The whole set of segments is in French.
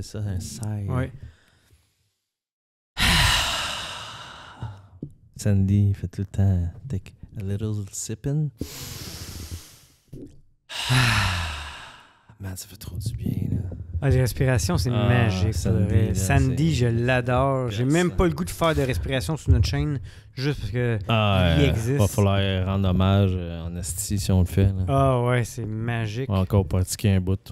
ça un side. Sandy, fait tout le temps take a little sipping. Man, ça fait trop du bien, là. Ah, les respirations, c'est ah, magique. Sandy, Sandy je l'adore. J'ai même pas le goût de faire de respiration sur notre chaîne juste parce que ah, il euh, existe. Va falloir rendre hommage euh, en esti si on le fait. Ah ouais, c'est magique. On va encore pratiquer un bout.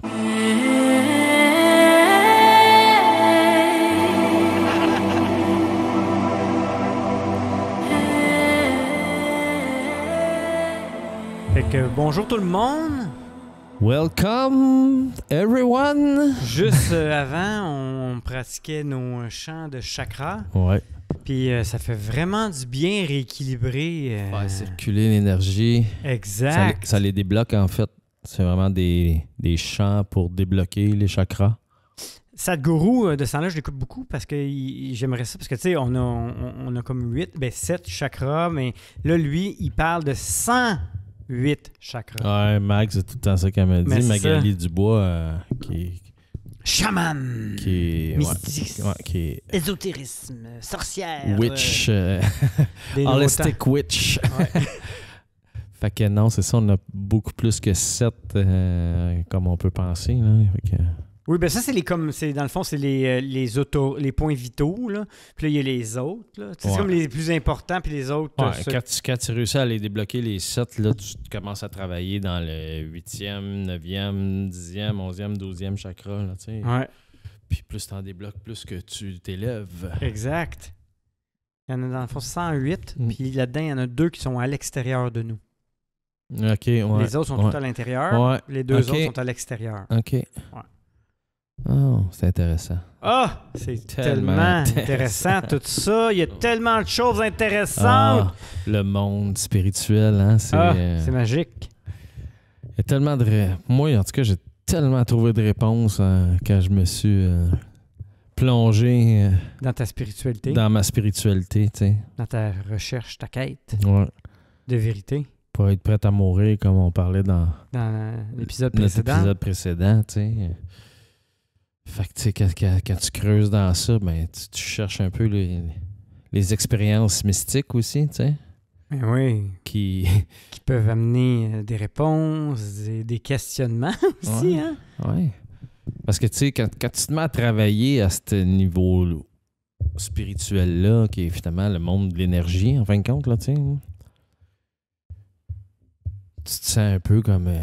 Euh, bonjour tout le monde. Welcome, everyone. Juste euh, avant, on pratiquait nos chants de chakras. Ouais. Puis euh, ça fait vraiment du bien rééquilibrer. Faire circuler l'énergie. Exact. Ça, les débloque, en fait. C'est vraiment des, des chants pour débloquer les chakras. Sadhguru, de ce là je l'écoute beaucoup parce que j'aimerais ça. Parce que, tu sais, on a, on, a comme 8, ben 7 chakras, mais là, lui, il parle de 100 huit chakras. Ouais, Max, c'est tout le temps ça qu'elle m'a dit. Magali Dubois, euh, qui Chaman. Qui est. Mystique. qui est... Ésotérisme. Sorcière. Witch. Euh, holistic Witch. Ouais. fait que non, c'est ça, on a beaucoup plus que sept, euh, comme on peut penser. Là. Fait que... Oui, ben ça, c'est les comme. c'est Dans le fond, c'est les, euh, les, les points vitaux. Là. Puis là, il y a les autres. C'est comme les plus importants, puis les autres. Euh, ouais, quand, tu, réussis à les débloquer, les sept, là, tu commences à travailler dans le 8 neuvième, 9 onzième, 10 11 12 chakra. Là, ouais. Puis plus tu en débloques, plus que tu t'élèves. Exact. Il y en a dans le fond 108, mm. puis là-dedans, il y en a deux qui sont à l'extérieur de nous. OK, Les autres sont tout à l'intérieur. Les deux autres sont à l'extérieur. OK. Oh, c'est intéressant. Ah, c'est tellement, intéressant. tout ça. Il y a tellement de choses ah, intéressantes. le monde spirituel, hein, ah, euh, c'est magique. Il y a tellement de moi en tout cas, j'ai tellement trouvé de réponses hein, quand je me suis euh, plongé euh, dans ta spiritualité. Dans ma spiritualité, tu sais. Dans ta recherche, ta quête. De vérité. Pour être prête à mourir comme on parlait dans, dans l'épisode précédent. précédent, tu sais fait que, tu sais, quand, tu creuses dans ça, ben, tu, cherches un peu les, les expériences mystiques aussi, tu sais. Mais ben oui. Qui... qui peuvent amener euh, des réponses, des, des questionnements aussi, hein? Oui. Parce que, tu sais, quand, tu te mets à travailler à ce niveau spirituel-là, qui est finalement le monde de l'énergie, en fin de compte, tu sais, hein. te sens un peu comme... Euh,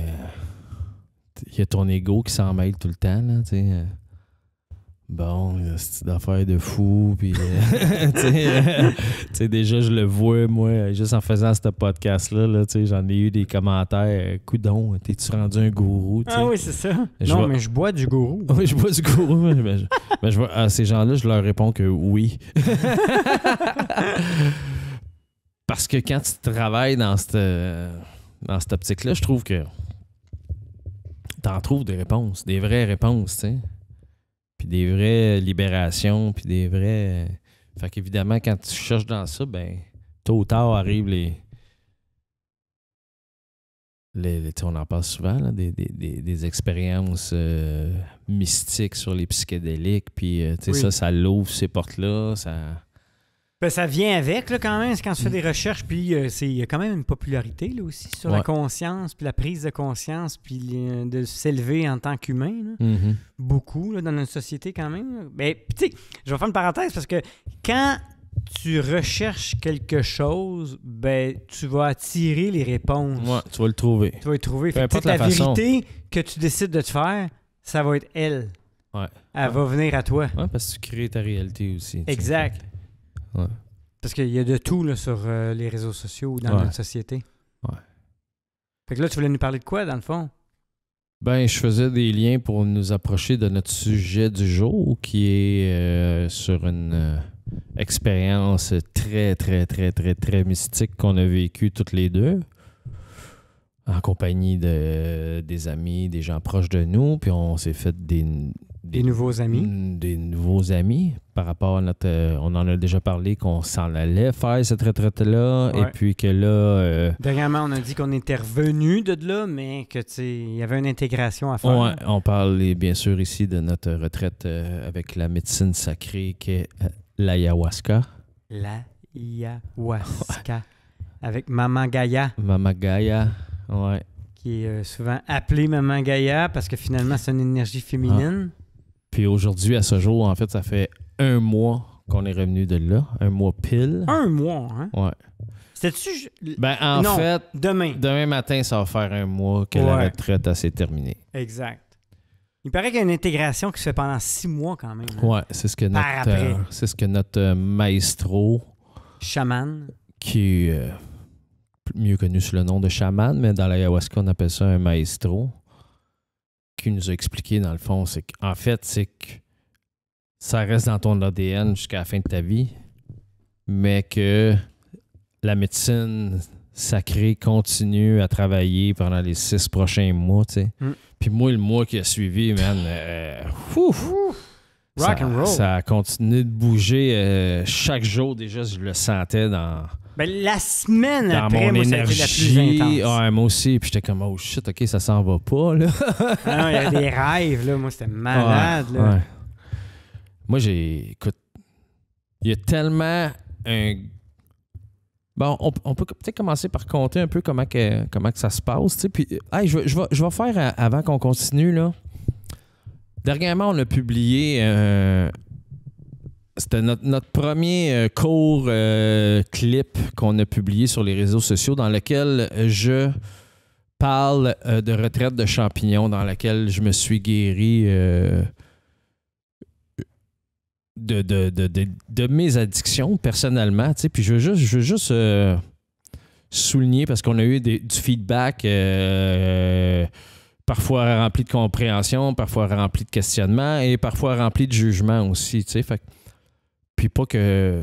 il y a ton ego qui s'en mêle tout le temps, là, tu sais. Euh. Bon, c'est affaire de fou. Puis, euh, euh, déjà, je le vois, moi, juste en faisant ce podcast-là, j'en ai eu des commentaires. Euh, coudon, t'es-tu rendu un gourou? Ah oui, c'est ça. non, mais je bois du gourou. Oui, je bois du gourou. à ah, ces gens-là, je leur réponds que oui. Parce que quand tu travailles dans cette, dans cette optique-là, je trouve que tu en trouves des réponses, des vraies réponses, tu sais des vraies libérations, puis des vraies. Fait qu'évidemment, quand tu cherches dans ça, ben, tôt ou tard arrivent les. les, les on en parle souvent, des, des, des, expériences euh, mystiques sur les psychédéliques, puis euh, tu sais, ça, ça l'ouvre ces portes-là, ça ben, ça vient avec là, quand même, quand tu fais mm. des recherches, puis euh, c'est il y a quand même une popularité là, aussi sur la conscience, puis la prise de conscience, puis de s'élever en tant qu'humain. Mm-hmm. Beaucoup dans notre société quand même. Mais ben, tu sais, je vais faire une parenthèse parce que quand tu recherches quelque chose, ben tu vas attirer les réponses. Ouais, tu vas le trouver. Tu vas le trouver. Peu la, vérité que tu décides de te faire, ça va être elle. Ouais. Elle va venir à toi. Ouais, parce que tu crées ta réalité aussi. Exact. Parce qu'il y a de tout sur euh, les réseaux sociaux ou dans notre société. Ouais. Fait que là, tu voulais nous parler de quoi, dans le fond? Ben, je faisais des liens pour nous approcher de notre sujet du jour, qui est euh, sur une euh, expérience très, très, très, très, très mystique qu'on a vécue toutes les deux, en compagnie de, des amis, des gens proches de nous, puis on s'est fait des, des, nouveaux amis. Mm, des nouveaux amis par rapport à notre. Euh, on en a déjà parlé qu'on s'en allait faire cette retraite-là. Et puis que là. Euh, Dernièrement, on a dit qu'on était revenu de là, mais que il y avait une intégration à faire. On, on parle bien sûr ici de notre retraite euh, avec la médecine sacrée qui est l'ayahuasca. L'ayahuasca. avec Maman Gaïa. Maman Gaïa, ouais. Qui est souvent appelée Maman Gaïa parce que finalement, c'est une énergie féminine. Ah. Puis aujourd'hui, à ce jour, en fait, ça fait un mois qu'on est revenu de là, un mois pile. Un mois, hein? Ouais. C'était-tu. Ben, en fait, demain. Demain matin, ça va faire un mois que la retraite s'est terminée. Exact. Il paraît qu'il y a une intégration qui se fait pendant six mois quand même. Hein? Ouais, c'est ce que notre, euh, c'est ce que notre euh, maestro. Chaman. Qui est euh, mieux connu sous le nom de chaman, mais dans l'ayahuasca, on appelle ça un maestro qu'il nous a expliqué, dans le fond, c'est qu'en fait, c'est que ça reste dans ton ADN jusqu'à la fin de ta vie, mais que la médecine sacrée continue à travailler pendant les six prochains mois, tu mm. Puis moi, le mois qui a suivi, man, euh, ça, a continué de bouger euh, chaque jour. Déjà, je le sentais dans, ben, la semaine après, moi, ça a été la plus intense. Ouais, moi aussi. Puis j'étais comme, oh shit, OK, ça s'en va pas, là. Ah il y a des rêves, là. Moi, c'était malade, là. Moi, j'ai. Écoute, il y a tellement un. Bon, on, peut peut-être commencer par compter un peu comment que, comment que ça se passe. sais. Puis, hey, je, je, vais, je vais faire, euh, avant qu'on continue, là. Dernièrement, on a publié euh, c'était notre, premier euh, court euh, clip qu'on a publié sur les réseaux sociaux dans lequel je parle euh, de retraite de champignons, dans laquelle je me suis guéri de, de, mes addictions personnellement. Tu sais, puis je veux juste, souligner parce qu'on a eu du feedback parfois rempli de compréhension, parfois rempli de questionnement et parfois rempli de jugement aussi. Tu sais, fait puis pas que.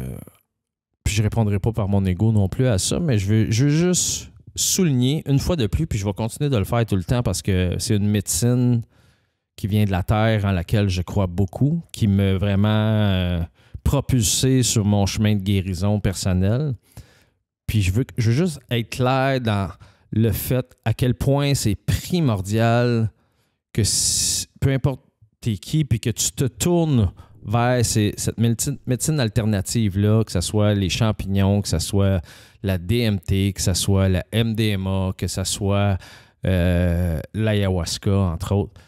Puis je répondrai pas par mon ego non plus à ça, mais je veux, juste souligner une fois de plus, puis je vais continuer de le faire tout le temps parce que c'est une médecine qui vient de la terre en laquelle je crois beaucoup, qui m'a vraiment euh, propulsé sur mon chemin de guérison personnelle. Puis je veux, je veux juste être clair dans le fait à quel point c'est primordial que peu importe t'es qui, puis que tu te tournes vers cette médecine, alternative-là, que ce soit les champignons, que ce soit la DMT, que ce soit la MDMA, que ce soit euh, l'ayahuasca, entre autres,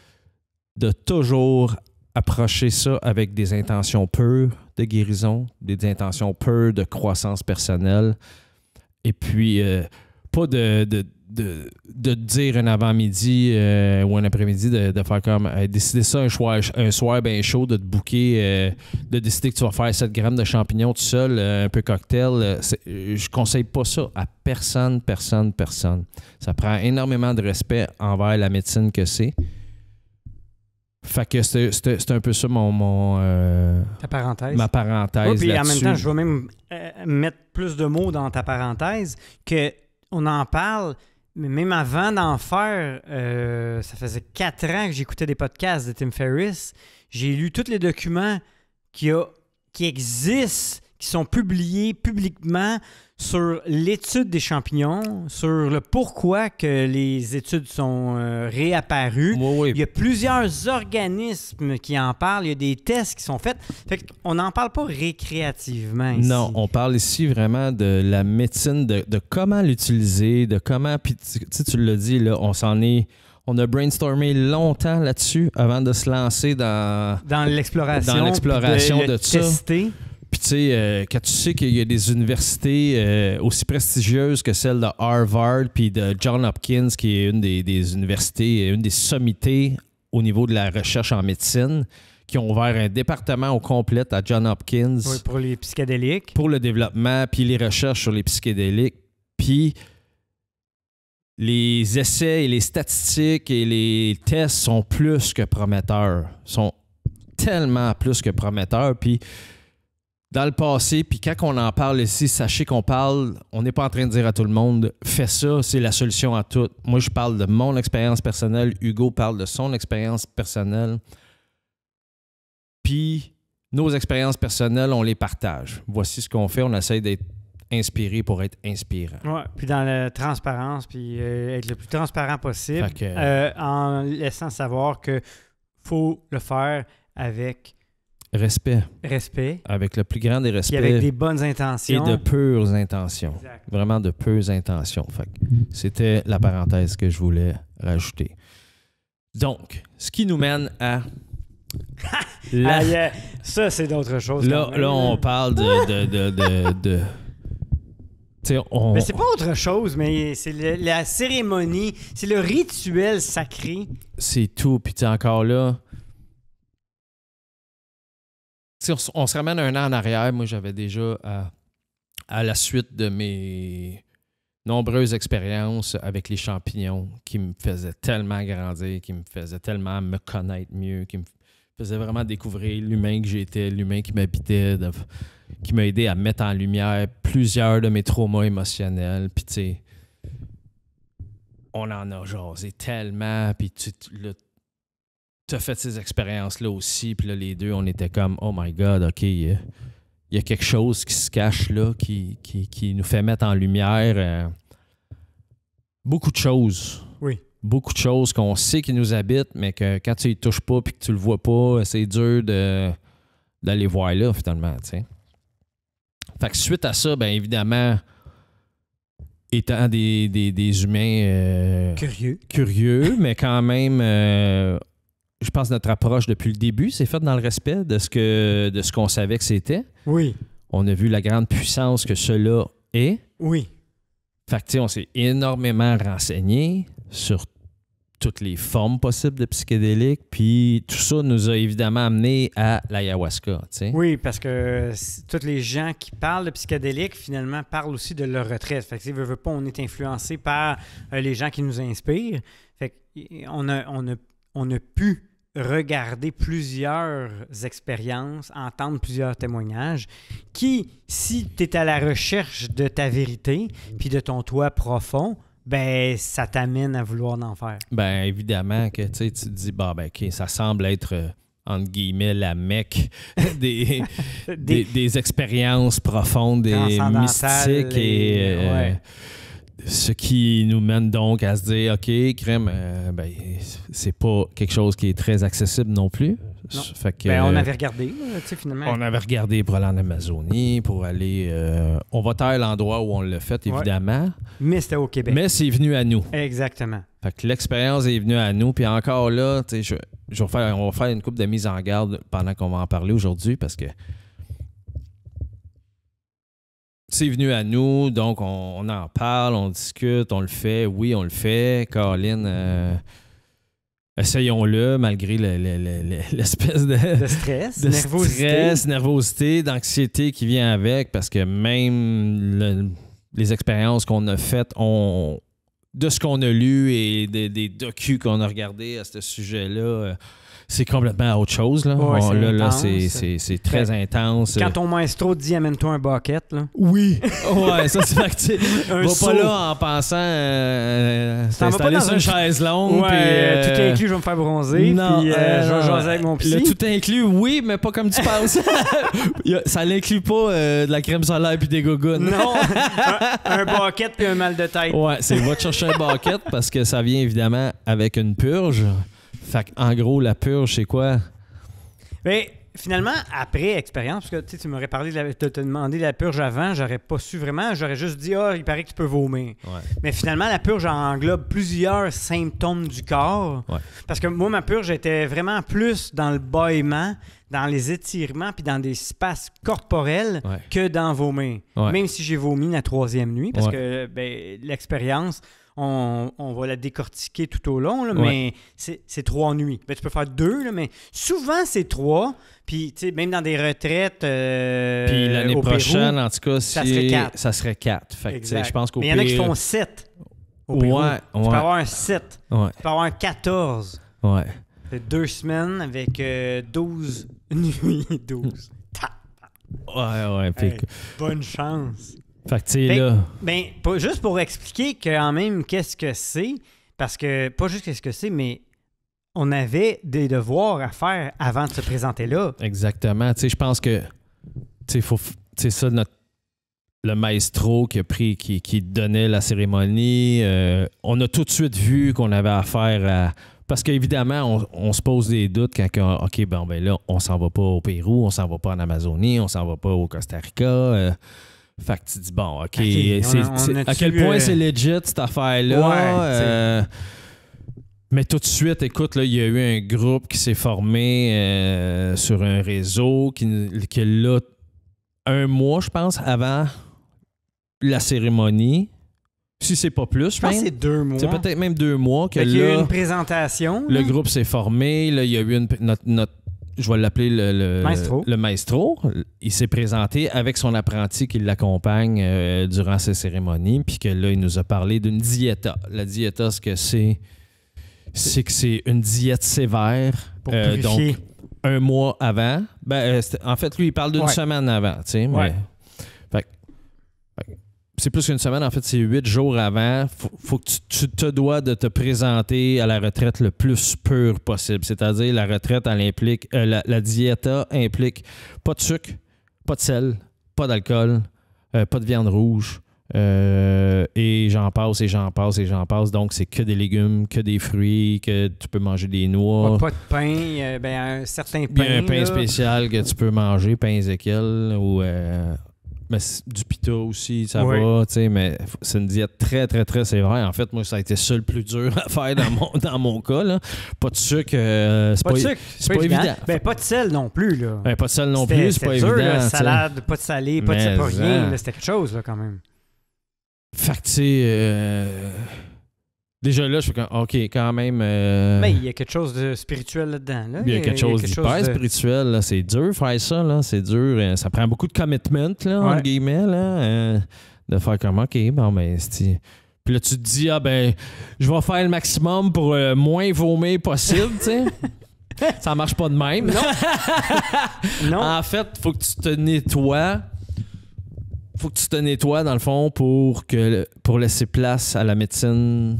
de toujours approcher ça avec des intentions pures de guérison, des intentions pures de croissance personnelle, et puis euh, pas de de, de dire un avant-midi euh, ou un après-midi de, faire comme décider ça un soir, un soir bien chaud, de te bouquer, euh, de décider que tu vas faire 7 grammes de champignons tout seul, euh, un peu cocktail. je conseille pas ça à personne, personne, personne. Ça prend énormément de respect envers la médecine que c'est. Fait que c'est un peu ça mon. mon parenthèse. Ma parenthèse. puis en même temps, je vais même mettre plus de mots dans ta parenthèse que on en parle, mais même avant d'en faire, euh, ça faisait quatre ans que j'écoutais des podcasts de Tim Ferriss. J'ai lu tous les documents qui existent qui sont publiés publiquement sur l'étude des champignons, sur le pourquoi que les études sont euh, réapparues. Il y a plusieurs organismes qui en parlent, il y a des tests qui sont faits. on n'en parle pas récréativement ici. Non, on parle ici vraiment de la médecine, de, comment l'utiliser, de comment... Puis tu le dis, là, on s'en est... On a brainstormé longtemps là-dessus avant de se lancer dans... Dans l'exploration. Dans l'exploration de, de, tester. ça. Puis tu sais, euh, quand tu sais qu'il y a des universités euh, aussi prestigieuses que celle de Harvard, puis de John Hopkins, qui est une des, universités, une des sommités au niveau de la recherche en médecine, qui ont ouvert un département au complet à John Hopkins. pour les psychédéliques. Pour le développement, puis les recherches sur les psychédéliques. Puis les essais et les statistiques et les tests sont plus que prometteurs, sont tellement plus que prometteurs. Puis dans le passé, puis quand on en parle ici, sachez qu'on parle, on n'est pas en train de dire à tout le monde, fais ça, c'est la solution à tout. Moi, je parle de mon expérience personnelle, Hugo parle de son expérience personnelle, puis nos expériences personnelles, on les partage. Voici ce qu'on fait, on essaye d'être inspiré pour être inspirant. Oui, puis dans la transparence, puis euh, être le plus transparent possible, euh, en laissant savoir que faut le faire avec Respect. Respect. Avec le plus grand des respects. Et avec des bonnes intentions. Et de pures intentions. Vraiment de pures intentions. C'était la parenthèse que je voulais rajouter. Donc, ce qui nous mène à. Ah, Ça, c'est d'autres choses. Là, là, on parle de. de, de, de Mais c'est pas autre chose, mais c'est la cérémonie, c'est le rituel sacré. C'est tout. Puis encore là, on, se ramène un an en arrière. Moi, j'avais déjà, euh, à, la suite de mes nombreuses expériences avec les champignons, qui me faisaient tellement grandir, qui me faisaient tellement me connaître mieux, qui me faisaient vraiment découvrir l'humain que j'étais, l'humain qui m'habitait, qui m'a aidé à mettre en lumière plusieurs de mes traumas émotionnels. Puis, tu sais, on en a jasé tellement, puis tu, tu as fait ces expériences-là aussi. Puis là, les deux, on était comme, oh my God, OK, il y, a quelque chose qui se cache là, qui, qui, nous fait mettre en lumière euh, beaucoup de choses. Oui. Beaucoup de choses qu'on sait qui nous habitent, mais que quand tu y touches pas puis que tu le vois pas, c'est dur d'aller voir là, finalement, tu sais. Fait que suite à ça, bien évidemment, étant des, humains... Euh, curieux. Curieux, mais quand même... Euh, je pense, notre approche depuis le début. C'est faite dans le respect de ce que de ce qu'on savait que c'était. Oui. On a vu la grande puissance que cela est. Oui. Fait que, on s'est énormément renseigné sur toutes les formes possibles de psychédéliques, puis tout ça nous a évidemment amené à l'ayahuasca. Oui, parce que tous les gens qui parlent de psychédéliques, finalement, parlent aussi de leur retraite. Fait que, veut, pas, on est influencé par euh, les gens qui nous inspirent. Fait que, on a, on a on a pu regarder plusieurs expériences, entendre plusieurs témoignages, qui, si tu es à la recherche de ta vérité, puis de ton toi profond, ben ça t'amène à vouloir en faire. Ben évidemment que tu te dis, bah ben ok, ça semble être euh, entre guillemets, la mecque des, des, expériences profondes et mystiques. Et, euh, ce qui nous mène donc à se dire, OK, crème, euh, ben, c'est pas quelque chose qui est très accessible non plus. Ben, on avait regardé, finalement. On avait regardé pour aller en Amazonie, pour aller. Euh, on va taire l'endroit où on l'a fait, évidemment. Mais c'était au Québec. Mais c'est venu à nous. Exactement. Fait l'expérience est venue à nous. Puis encore là, je vais faire, on va faire une coupe de mise en garde pendant qu'on va en parler aujourd'hui parce que c'est venu à nous, donc on, en parle, on discute, on le fait. Oui, on le fait. Caroline, euh, essayons-le malgré l'espèce de, stress, nervosité. d'anxiété qui vient avec, parce que même les expériences qu'on a faites, on, de ce qu'on a lu et des, des docus qu'on a regardés à ce sujet-là, euh, c'est complètement autre chose. Là, là, c'est très ben, intense. Quand ton maestro dit amène-toi un baquette ». Là. Oui, ouais, ça c'est factible. va pas là en pensant euh, sur une chaise longue. Ouais, euh, tout inclus, je vais me faire bronzer. Non, puis, euh, euh, je vais jaser avec mon psy. Le tout inclus, oui, mais pas comme tu penses. ça n'inclut pas de la crème solaire et des gougounes. Non, un, baquette et puis un mal de tête. Ouais, c'est va te chercher un baquette » parce que ça vient évidemment avec une purge. Fait en gros, la purge, c'est quoi? Mais ben, finalement, après expérience, parce que tu m'aurais parlé, de te, te la purge avant, j'aurais pas su vraiment, j'aurais juste dit, oh, il paraît que tu peux vomir. Mais finalement, la purge englobe plusieurs symptômes du corps. Parce que moi, ma purge était vraiment plus dans le bâillement, dans les étirements, puis dans des espaces corporels que dans vomir. Même si j'ai vomi la troisième nuit, parce que ben, l'expérience on, va la décortiquer tout au long, mais c'est trois nuits. mais ben, tu peux faire deux, là, mais souvent c'est trois. Puis, tu sais, même dans des retraites. Euh, puis l'année prochaine, en tout cas, si ça serait quatre. je pense qu'au Mais il y en a qui font sept. Au Ouais, tu peux avoir un sept, Tu peux avoir un quatorze. Ouais. Deux semaines avec euh, douze nuits, 12. Ouais, ouais. bonne chance. Fait que tu ben, là. Ben, juste pour expliquer quand même qu'est-ce que c'est, parce que, pas juste qu'est-ce que c'est, mais on avait des devoirs à faire avant de se présenter là. Exactement. Tu sais, je pense que, tu sais, c'est ça notre le maestro qui a pris, qui, donnait la cérémonie. Euh, on a tout de suite vu qu'on avait affaire à. Parce qu'évidemment, on, se pose des doutes quand, ah, OK, ben là, on s'en va pas au Pérou, on s'en va pas en Amazonie, on s'en va pas au Costa Rica. Euh, fait tu dis, bon, OK, à quel point euh, c'est legit cette affaire-là? Euh, mais tout de suite, écoute, là, il y a eu un groupe qui s'est formé euh, sur un réseau qui, qui là, un mois, je pense, avant la cérémonie, si c'est pas plus, je pense. c'est deux mois. C'est peut-être même deux mois que là, Il y a eu une présentation. Le groupe s'est formé. Là, il y a eu une, notre, notre je vais l'appeler le, maestro. Il s'est présenté avec son apprenti qui l'accompagne euh, durant ces cérémonies, puis que là, il nous a parlé d'une dieta. La dieta, ce que c'est, c'est que c'est une diète sévère. Pour euh, donc, un mois avant. Ben, euh, en fait, lui, il parle d'une semaine avant, tu sais c'est plus qu'une semaine, en fait, c'est huit jours avant. Faut, que tu, te dois de te présenter à la retraite le plus pur possible. C'est-à-dire, la retraite, elle implique, euh, la, diète implique pas de sucre, pas de sel, pas d'alcool, euh, pas de viande rouge. Euh, et j'en passe, et j'en passe, et j'en passe. Donc, c'est que des légumes, que des fruits, que tu peux manger des noix. Pas, de pain, ben, un certain pain. un pain spécial que tu peux manger, pain Ezekiel, ou mais du pita aussi, ça va, tu sais, mais c'est une diète très, très, très sévère. En fait, moi, ça a été ça le plus dur à faire dans mon, dans mon cas. Là. Pas de sucre, euh, c'est pas, de sucre, c'est pas, évident. Ben, pas de sel non plus. Là. Ben, pas de sel non plus, c'est pas évident. Là, salade, pas de salé, pas mais de pas mais C'était quelque chose, là, quand même. Fait que, tu sais. Euh, Déjà là, je suis comme, OK, quand même. Euh, Mais il y a quelque chose de spirituel là-dedans. Là. Il y a quelque chose d'hyper de... spirituel. C'est dur faire ça. là C'est dur. Euh, ça prend beaucoup de commitment, là, entre guillemets, euh, de faire comme, OK, bon, ben, Puis là, tu te dis, ah ben, je vais faire le maximum pour moins vomir possible, tu sais. ça marche pas de même. Non. non. En fait, faut que tu te nettoies faut que tu te nettoies dans le fond pour que pour laisser place à la médecine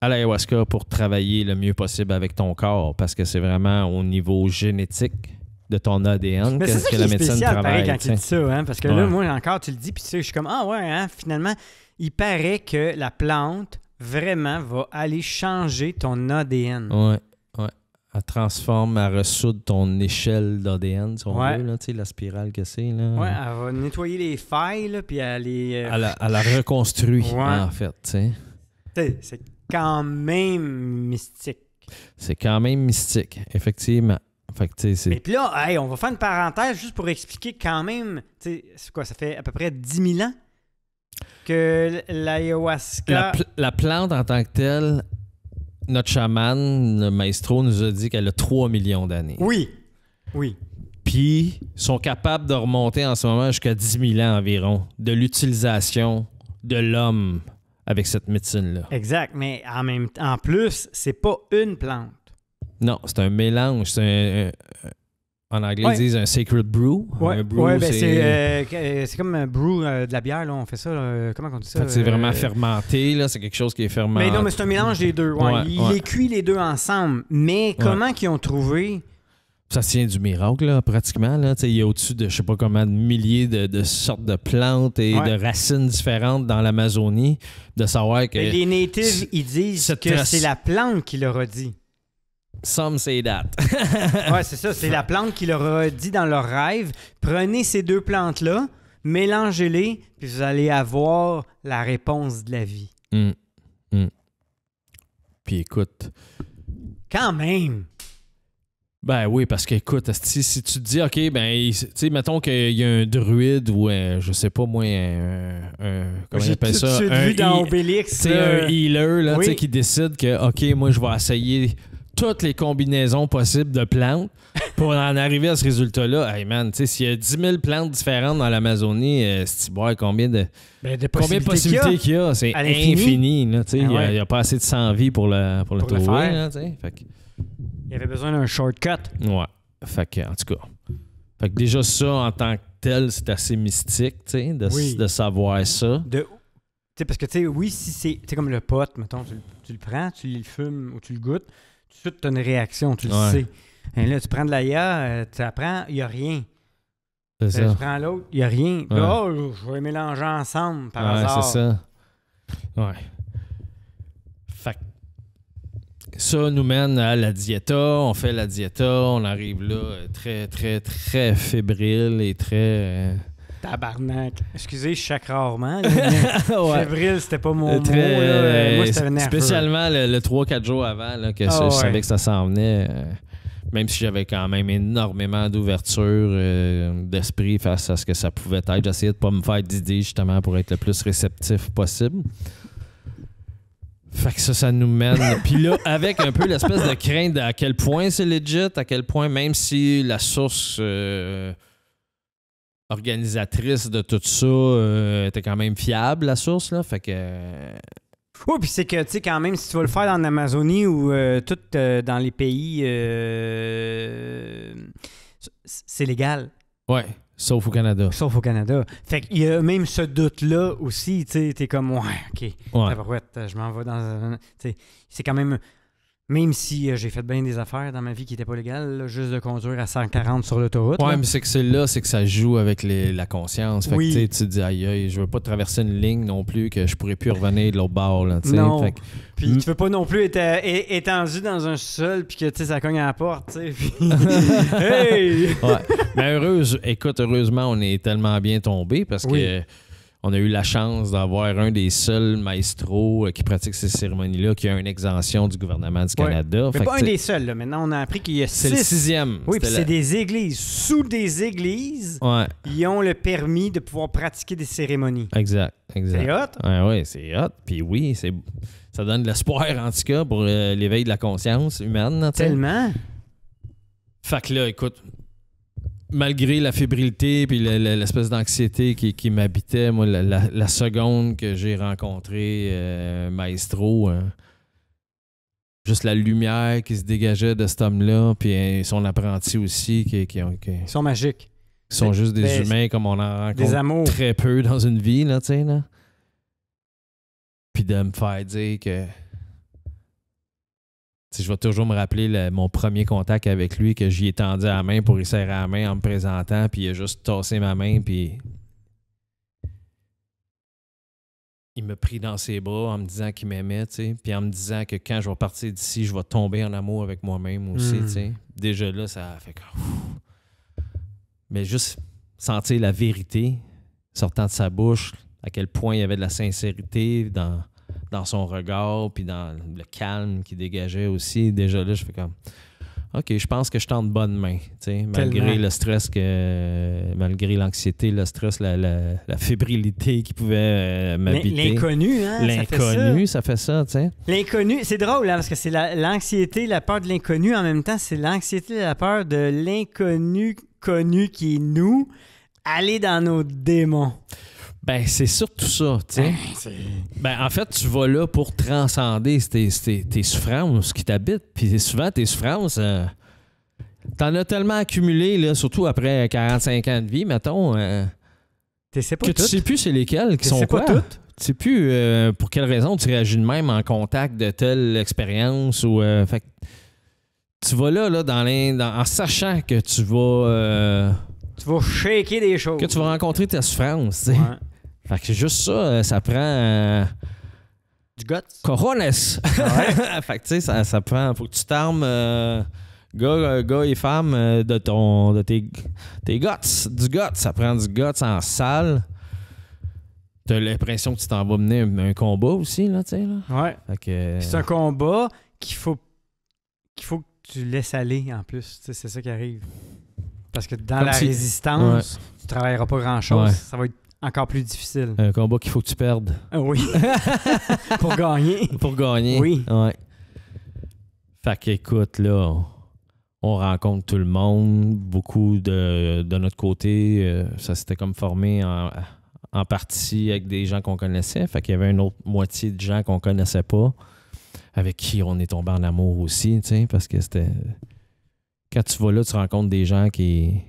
à l'ayahuasca pour travailler le mieux possible avec ton corps parce que c'est vraiment au niveau génétique de ton ADN que, que, la médecine spécial, travaille. C'est quand tu dis ça, hein, parce que là, moi, encore, tu le dis, puis tu sais, je suis comme, ah ouais, hein, finalement, il paraît que la plante vraiment va aller changer ton ADN. Oui, ouais. Elle transforme, elle ressoudre ton échelle d'ADN, si on veut, là, tu sais, la spirale que c'est. Là. elle va nettoyer les failles, puis elle euh, les. Elle, la reconstruit, en fait, tu sais. C'est quand même mystique. C'est quand même mystique, effectivement. Fait Et puis là, on va faire une parenthèse juste pour expliquer quand même, c'est quoi, ça fait à peu près 10 000 ans que l'ayahuasca... La, plante en tant que telle, notre chaman, le maestro, nous a dit qu'elle a 3 millions d'années. Oui, oui. Puis, sont capables de remonter en ce moment jusqu'à 10 000 ans environ de l'utilisation de l'homme avec cette médecine-là. Exact, mais en, même, en plus, c'est pas une plante. Non, c'est un mélange. C'est en anglais, ils disent un sacred brew. Oui, ben euh, c'est comme un brew euh, de la bière. Là. On fait ça. Euh, comment on dit ça? C'est vraiment fermenté. C'est quelque chose qui est fermenté. Mais non, mais c'est un mélange des deux. Ils les cuit les deux ensemble. Mais comment ils ont trouvé ça tient du miracle, là, pratiquement. Là. Il y a au-dessus de je sais pas comment, de milliers de, sortes de plantes et de racines différentes dans l'Amazonie. De savoir que. Les natives, ils disent que c'est la plante qui leur a dit. Some say that. ouais, c'est ça. C'est la plante qui leur a dit dans leur rêve prenez ces deux plantes-là, mélangez-les, puis vous allez avoir la réponse de la vie. Hum, hum. Puis écoute. Quand même! Ben oui, parce que écoute, si, si tu te dis, OK, ben, tu sais, mettons qu'il y a un druide ou, je sais pas moi, un. comment on appelle ça? Un, C'est un healer là, qui décide que, OK, moi, je vais essayer toutes les combinaisons possibles de plantes pour en arriver à ce résultat-là. Hey man, tu sais, s'il y a 10 000 plantes différentes dans l'Amazonie, cest euh, combien de, ben, combien de possibilités qu'il y a, c'est infini. Ben il n'y a, a, pas assez de sang-vie pour le, pour le faire. Il avait besoin d'un shortcut. Ouais. Fait que, en tout cas. Fait que déjà, ça, en tant que tel, c'est assez mystique, tu sais, de, de, savoir ça. De, parce que, tu sais, oui, si c'est. Tu comme le pote, mettons, tu, le prends, tu le fumes ou tu le goûtes, tout de suite, tu as une réaction, tu le sais. Et là, tu prends de l'ailleurs, euh, tu apprends, il n'y a rien. Euh, tu prends l'autre, il n'y a rien. oh, je vais mélanger ensemble par ouais, hasard. c'est ça. Ouais ça nous mène à la diéta, On fait la diéta, on arrive là euh, très, très, très fébrile et très. Euh, Tabarnak. Excusez, je chaque rarement. Fébrile, c'était pas mon euh, mot. Moi, c'était nerveux. Spécialement le, 3-4 jours avant que ah je savais que ça s'en venait. même si j'avais quand même énormément d'ouverture d'esprit face à ce que ça pouvait être. J'essayais de pas me faire d'idées justement pour être le plus réceptif possible. Fait que ça, ça nous mène. Puis là, avec un peu l'espèce de crainte à quel point c'est legit, à quel point, même si la source euh, organisatrice de tout ça euh, était quand même fiable, la source, là. Fait que. Euh, oui, puis c'est que, tu sais, quand même, si tu vas le faire en Amazonie ou tout dans les pays. c'est légal. Ouais. Sauf au Canada. Sauf au Canada. Fait qu'il y a même ce doute-là aussi, tu sais, t'es comme, ouais, ok, ouais. je m'en vais dans un. C'est quand même même si euh, j'ai fait bien des affaires dans ma vie qui n'étaient pas légales, juste de conduire à 140 sur l'autoroute. Oui, mais c'est que c'est là, c'est que ça joue avec la conscience. Fait tu te dis, aïe, aïe, je veux pas traverser une ligne non plus que je pourrais plus revenir de l'autre bord. Là, non. puis tu veux pas non plus être euh, étendu dans un sol puis que ça cogne à la porte. hey! Mais heureuse, écoute, heureusement, on est tellement bien tombé parce que on a eu la chance d'avoir un des seuls maestros euh, qui pratique ces cérémonies-là qui a une exemption du gouvernement du Canada. Mais pas un des seuls. Là. Maintenant, on a appris qu'il y a six. C'est sixième. Oui, puis c'est des églises. Sous des églises, ouais. ils ont le permis de pouvoir pratiquer des cérémonies. Exact. exact. C'est hot. Ouais, ah oui, c'est hot. Puis oui, c'est... ça donne de l'espoir, en tout cas, pour euh, l'éveil de la conscience humaine. Tellement. Fait que là, écoute, malgré la fébrilité puis l'espèce d'anxiété qui, m'habitait, moi, la, seconde que j'ai rencontré euh, Maestro, hein, juste la lumière qui se dégageait de cet homme-là, puis hein, son apprenti aussi. Qui, qui, Ils sont magiques. Ils sont juste des humains comme on en rencontre très peu dans une vie, là, tu sais, là. Puis de me faire dire que je vais toujours me rappeler mon premier contact avec lui, que j'y ai tendu la main pour y serrer la main en me présentant, puis il a juste tossé ma main, puis il me prit dans ses bras en me disant qu'il m'aimait, puis en me disant que quand je vais partir d'ici, je vais tomber en amour avec moi-même aussi. Hmm. Déjà là, ça fait que... Mais juste sentir la vérité sortant de sa bouche, à quel point il y avait de la sincérité dans dans son regard, puis dans le calme qu'il dégageait aussi. Déjà là, je fais comme. OK, je pense que je tente bonne main, tu malgré le stress que malgré l'anxiété, le stress, la, fébrilité qui pouvait euh, m'habiter. L'inconnu, hein? L'inconnu, ça fait ça, L'inconnu, c'est drôle, hein, parce que c'est l'anxiété, la, la, peur de l'inconnu, en même temps, c'est l'anxiété, la peur de l'inconnu connu qui est nous, aller dans nos démons. Ben, c'est surtout ça, tu sais. Ben, ben, en fait, tu vas là pour transcender tes, souffrances qui t'habitent. Puis souvent, tes souffrances, euh, t'en as tellement accumulé, là, surtout après 45 ans de vie, mettons, euh, que tu sais plus c'est lesquelles qui sont quoi. toutes. Tu sais plus euh, pour quelle raison tu réagis de même en contact de telle expérience ou... fait tu vas là, là dans, en sachant que tu vas tu vas shaker des choses. Que tu vas rencontrer tu souffrances, Ouais. Fait que juste ça, euh, ça prend. Euh, du guts. Corones. Ouais. fait que tu sais, ça, ça, prend. Faut que tu t'armes. Euh, gars, gars et femmes de ton de tes, tes guts du guts ça prend du guts en salle t'as l'impression que tu t'en vas mener un, combat aussi là tu sais là ouais que... c'est un combat qu'il faut qu'il faut que tu laisses aller en plus c'est ça qui arrive parce que dans la résistance tu travailleras pas grand chose ça va être encore plus difficile. Un combat qu'il faut que tu perdes. Ah oui. Pour gagner. Pour gagner. Oui. Ouais. Fait qu'écoute, là, on rencontre tout le monde. Beaucoup de, de notre côté, euh, ça s'était comme formé en, en, partie avec des gens qu'on connaissait. Fait qu'il y avait une autre moitié de gens qu'on connaissait pas, avec qui on est tombé en amour aussi, tu sais, parce que c'était. Quand tu vas là, tu rencontres des gens qui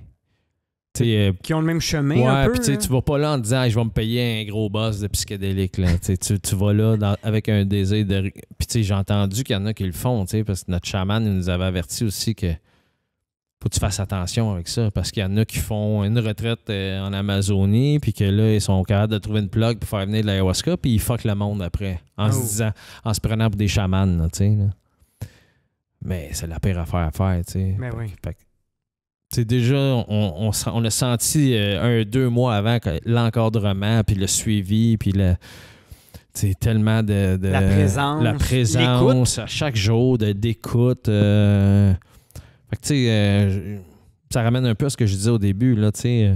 euh, qui ont le même chemin. un peu, tu vas pas là en disant je vais me payer un gros boss de psychédélique. tu, vas là avec un désir de. Puis j'ai entendu qu'il y en a qui le font, parce que notre chaman nous avait averti aussi que faut que tu fasses attention avec ça, parce qu'il y en a qui font une retraite euh, en Amazonie, puis que là, ils sont capables de trouver une plug pour faire venir de l'ayahuasca, puis ils fuck le monde après, en se oh. disant, en se prenant pour des chamans, tu Mais c'est la pire affaire à faire, tu sais. Mais ben oui c'est déjà, on, on, on senti euh, un, deux mois avant l'encadrement, puis le suivi, puis le. C'est tellement de, de, La présence. La à chaque jour, d'écoute. Euh, fait euh, ça ramène un peu à ce que je disais au début, là, tu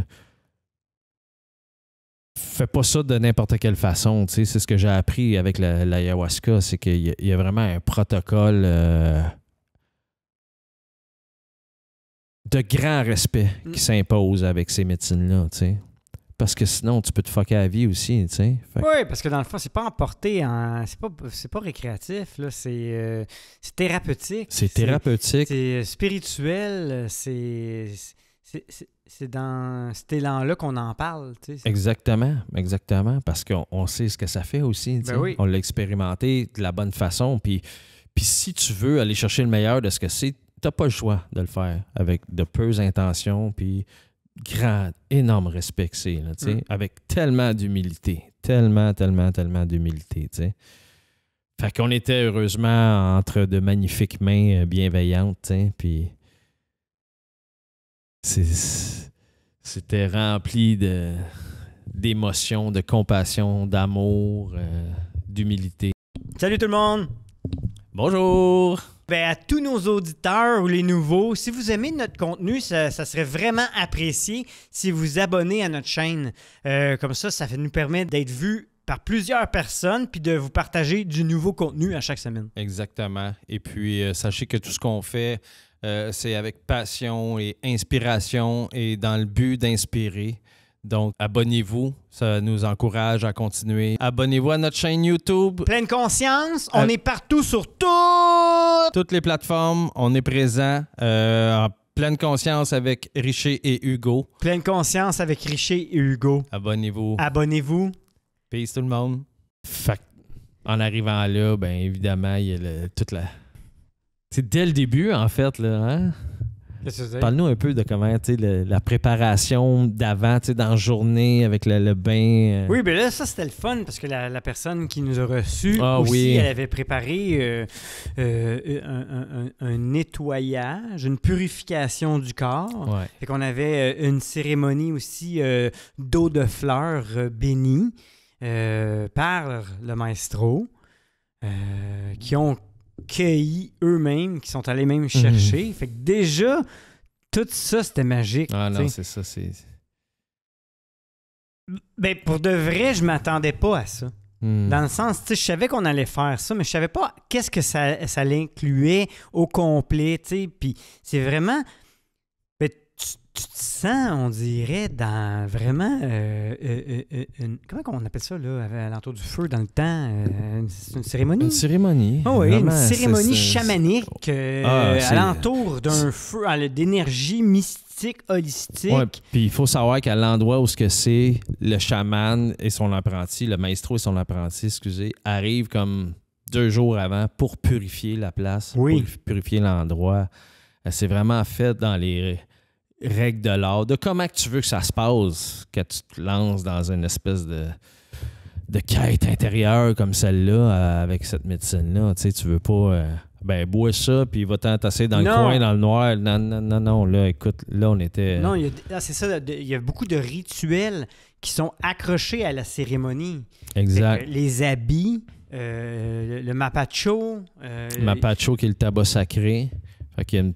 Fais pas ça de n'importe quelle façon, C'est ce que j'ai appris avec la la, c'est qu'il y, a vraiment un protocole de grand respect qui mm. s'impose avec ces médecines-là, tu sais. Parce que sinon, tu peux te fucker la vie aussi, tu sais. Oui, parce que dans le fond, c'est pas emporté en... C'est pas, récréatif, là. C'est thérapeutique. C'est thérapeutique. C'est euh, spirituel. C'est dans cet élan-là qu'on en parle. Tu sais, exactement, exactement, parce qu'on sait ce que ça fait aussi. Ben on l'a expérimenté de la bonne façon. Puis, puis si tu veux aller chercher le meilleur de ce que c'est, t'as pas le choix de le faire avec de peu intentions, puis grand, énorme respect que c'est, mm. avec tellement d'humilité, tellement, tellement, tellement d'humilité, tu Fait qu'on était heureusement entre de magnifiques mains euh, bienveillantes, puis c'était rempli de de compassion, d'amour, euh, d'humilité. Salut tout le monde! Bonjour! Ben, à tous nos auditeurs ou les nouveaux, si vous aimez notre contenu, ça, serait vraiment apprécié si vous abonnez à notre chaîne. Euh, comme ça, ça nous permet d'être vus par plusieurs personnes, puis de vous partager du nouveau contenu à chaque semaine. Exactement. Et puis, euh, sachez que tout ce qu'on fait, euh, c'est avec passion et inspiration et dans le but d'inspirer. Donc, abonnez-vous. Ça nous encourage à continuer. Abonnez-vous à notre chaîne YouTube. Pleine conscience. On euh, est partout sur toutes les plateformes. On est présent euh, en pleine conscience avec Richer et Hugo. Pleine conscience avec Richer et Hugo. Abonnez-vous. Abonnez-vous. Peace tout le monde. en arrivant là, ben évidemment, il y a toute la. C'est dès le début, en fait, là, hein? Parle-nous un peu de comment, la préparation d'avant, dans la journée avec le, bain. Euh. Oui, bien là, ça, c'était le fun parce que la, personne qui nous a reçus ah aussi, elle avait préparé euh, euh, un, nettoyage, une purification du corps. et qu'on avait une cérémonie aussi d'eau de fleurs bénie par le maestro qui ont cueillis eux-mêmes, qui sont allés même chercher. Mhm. Fait que déjà, tout ça, c'était magique. Ah non, c'est ça, ben, pour de vrai, je m'attendais pas à ça. Hmm. Dans le sens, tu je savais qu'on allait faire ça, mais je savais pas qu'est-ce que ça, ça l'incluait au complet, tu sais. Puis c'est vraiment tu te sens, on dirait, dans vraiment euh, euh, euh, comment on appelle ça là, à l'entour du feu dans le temps, une, une, cérémonie. Une cérémonie. Ah oui, une cérémonie chamanique ah, à l'entour d'un feu, d'énergie mystique, holistique. Puis il faut savoir qu'à l'endroit où ce que c'est, le chaman et son apprenti, le maestro et son apprenti, excusez, arrivent comme deux jours avant pour purifier la place, pour purifier l'endroit. C'est vraiment fait dans les règles de l'art, de comment tu veux que ça se passe que tu te lances dans une espèce de, de quête intérieure comme celle-là euh, avec cette médecine-là. Tu sais, tu veux pas. Euh, ben, bois ça, puis va t'entasser dans le coin, dans le noir. Non, non, non, non. Là, écoute, là, on était. Euh, non, ah, c'est ça. Il y a beaucoup de rituels qui sont accrochés à la cérémonie. Exact. Les habits, le, mapacho. Euh, mapacho qui est le tabac sacré. Fait qu'il y a une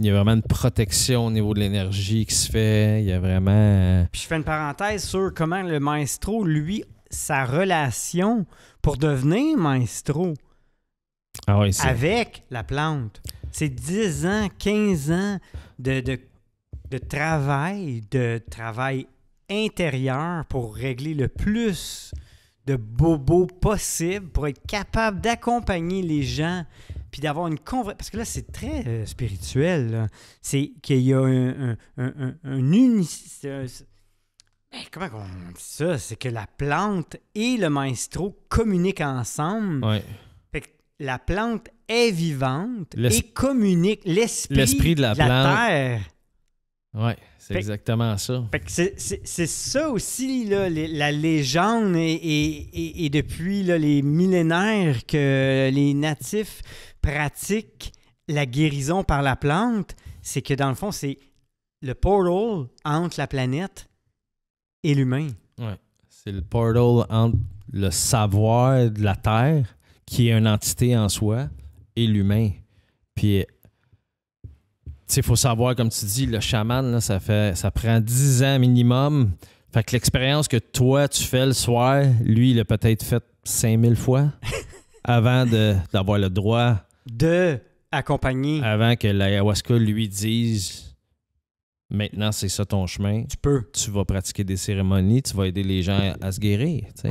il y a vraiment une protection au niveau de l'énergie qui se fait. Il y a vraiment. Euh, je fais une parenthèse sur comment le maestro, lui, sa relation pour devenir maestro ah avec la plante. C'est 10 ans, 15 ans de, de, de travail, de travail intérieur pour régler le plus de bobos possible, pour être capable d'accompagner les gens puis d'avoir une conversation. Parce que là, c'est très euh, spirituel. C'est qu'il y a un, un, un, un ben, comment on dit ça? C'est que la plante et le maestro communiquent ensemble. Ouais. Fait que la plante est vivante et communique l'esprit de la, terre oui, c'est exactement ça. c'est ça aussi, là, la légende, et, et, depuis là, les millénaires que les natifs pratiquent la guérison par la plante, c'est que dans le fond, c'est le portal entre la planète et l'humain. Oui, c'est le portal entre le savoir de la Terre, qui est une entité en soi, et l'humain. Puis il faut savoir, comme tu dis, le chaman, ça, fait, ça prend 10 ans minimum. Fait que l'expérience que toi, tu fais le soir, lui, il l'a peut-être fait 5000 fois avant d'avoir le droit. De accompagner. Avant que l'ayahuasca lui dise maintenant, c'est ça ton chemin. Tu peux. Tu vas pratiquer des cérémonies, tu vas aider les gens à, se guérir. Oui.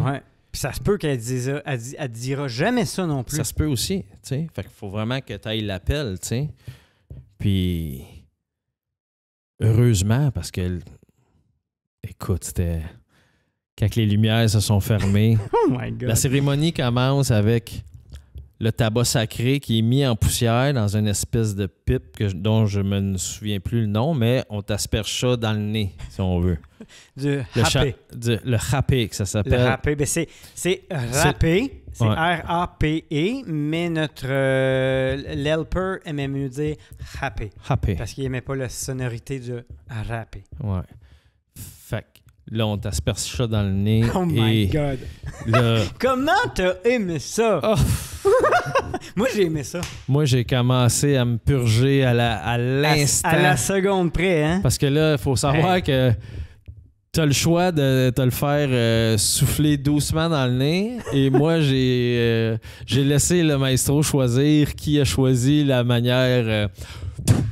Puis ça se peut qu'elle dise, elle, dira jamais ça non plus. Ça se peut aussi. sais. Fait faut vraiment que tu ailles l'appel. tu puis, heureusement, parce que, écoute, c'était quand les lumières se sont fermées. Oh La cérémonie commence avec le tabac sacré qui est mis en poussière dans une espèce de pipe dont je me souviens plus le nom, mais on t'asperge ça dans le nez, si on veut. le happé. le happé, que ça s'appelle. Le happé, ben, c'est, c'est c'est R-A-P-E, mais notre euh, l'helper aimait mieux dire happy. Parce qu'il aimait pas la sonorité du rappé. Ouais. Fait là, on t'asperge ça dans le nez. Oh my God! Comment t'as aimé ça? Moi, j'ai aimé ça. Moi, j'ai commencé à me purger à l'instant. La, à, la seconde près, hein? Parce que là, il faut savoir que T'as le choix de te le faire euh, souffler doucement dans le nez. Et moi, j'ai euh, j'ai laissé le maestro choisir qui a choisi la manière. Euh,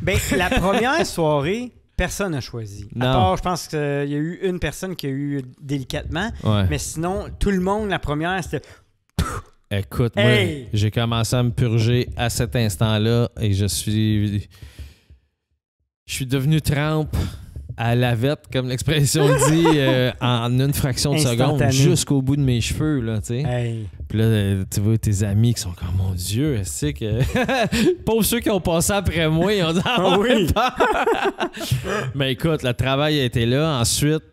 ben, la première soirée, personne n'a choisi. Non. je pense qu'il y a eu une personne qui a eu délicatement. Mais sinon, tout le monde, la première, c'était. Écoute, j'ai commencé à me purger à cet instant-là et je suis. Je suis devenu trempe à la vette, comme l'expression dit, euh, en une fraction de seconde, jusqu'au bout de mes cheveux, là, tu sais. Puis là, euh, tu vois tes amis qui sont comme, mon Dieu, c'est que... Pauvres ceux qui ont passé après moi, ils ont dit, ah oui. Mais écoute, le travail a été là. Ensuite,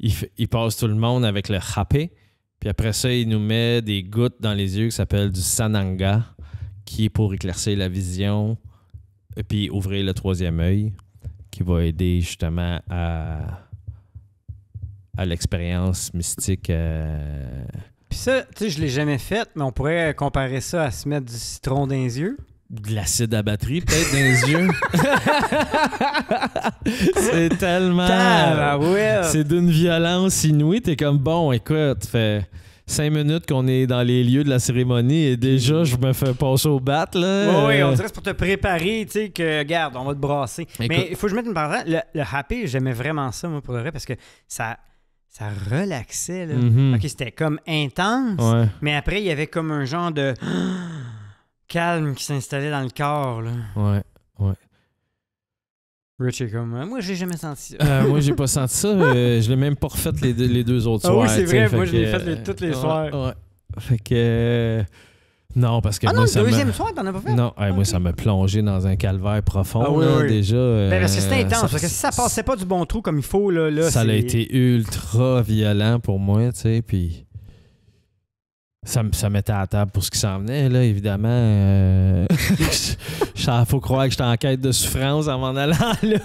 il, passe tout le monde avec le râpé. Puis après ça, il nous met des gouttes dans les yeux qui s'appellent du sananga, qui est pour éclaircir la vision, et euh, puis ouvrir le troisième œil qui va aider justement à, à l'expérience mystique. Euh, Puis ça, tu sais, je l'ai jamais fait, mais on pourrait comparer ça à se mettre du citron dans les yeux. De l'acide à batterie, peut-être, dans les yeux. c'est tellement. C'est d'une violence inouïe. T'es comme, bon, écoute, fait cinq minutes qu'on est dans les lieux de la cérémonie et déjà, je me fais passer au bat. Oui, on dirait c'est pour te préparer, tu sais, que, regarde, on va te brasser. Mais il faut que je mette une parenthèse. Le, happy, j'aimais vraiment ça, moi, pour le vrai, parce que ça ça relaxait. Là. Mm-hmm. c'était comme intense, mais après, il y avait comme un genre de calme qui s'installait dans le corps. Là. Rich est comme, euh, moi, j'ai jamais senti ça. Moi, euh, moi, j'ai pas senti ça. Je je l'ai même pas refait les deux, les deux autres ah soirs. oui, c'est vrai. Moi, je l'ai fait toutes les euh, soirs. Ouais. Fait que. Non, parce que ah non, le deuxième soir, t'en as pas fait? Non, moi, ça m'a plongé dans un calvaire profond, ah déjà. ben, parce que c'était intense, parce que si ça passait pas du bon trou comme il faut, là... là ça a été ultra violent pour moi, tu sais, puis ça, ça mettait à table pour ce qui s'en venait, là, évidemment. Euh, faut croire que j'étais en quête de souffrance en m'en allant, là.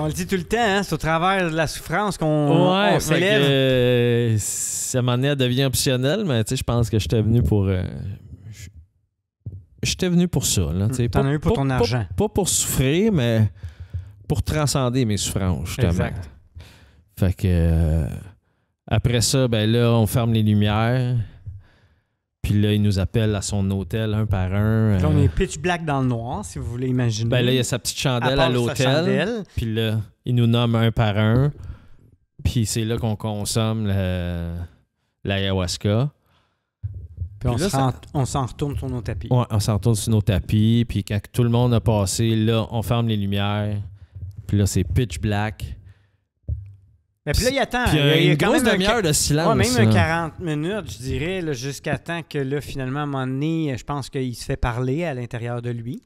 on le dit tout le temps, hein, c'est au travers de la souffrance qu'on s'élève. Euh, ça m'en est devenir optionnel, mais je pense que j'étais venu pour. Euh, j'étais venu pour ça. T'en as eu pour ton argent. Pas, pour souffrir, mais pour transcender mes souffrances, justement. Exact. Fait que. Après ça, ben là, on ferme les lumières. Puis là, il nous appelle à son hôtel un par un. Là, on euh, est pitch black dans le noir, si vous voulez imaginer. Ben là, il y a sa petite chandelle à, l'hôtel. Puis là, il nous nomme un par un. Puis c'est là qu'on consomme l'ayahuasca. Puis, là, on s'en retourne sur nos tapis. Ouais, on s'en retourne sur nos tapis. Puis quand tout le monde a passé, là, on ferme les lumières. Puis là, c'est pitch black. Mais puis là, il attend. il y a, demi-heure de silence. même 40 minutes, je dirais, jusqu'à temps que là, finalement, à je pense qu'il se fait parler à l'intérieur de lui.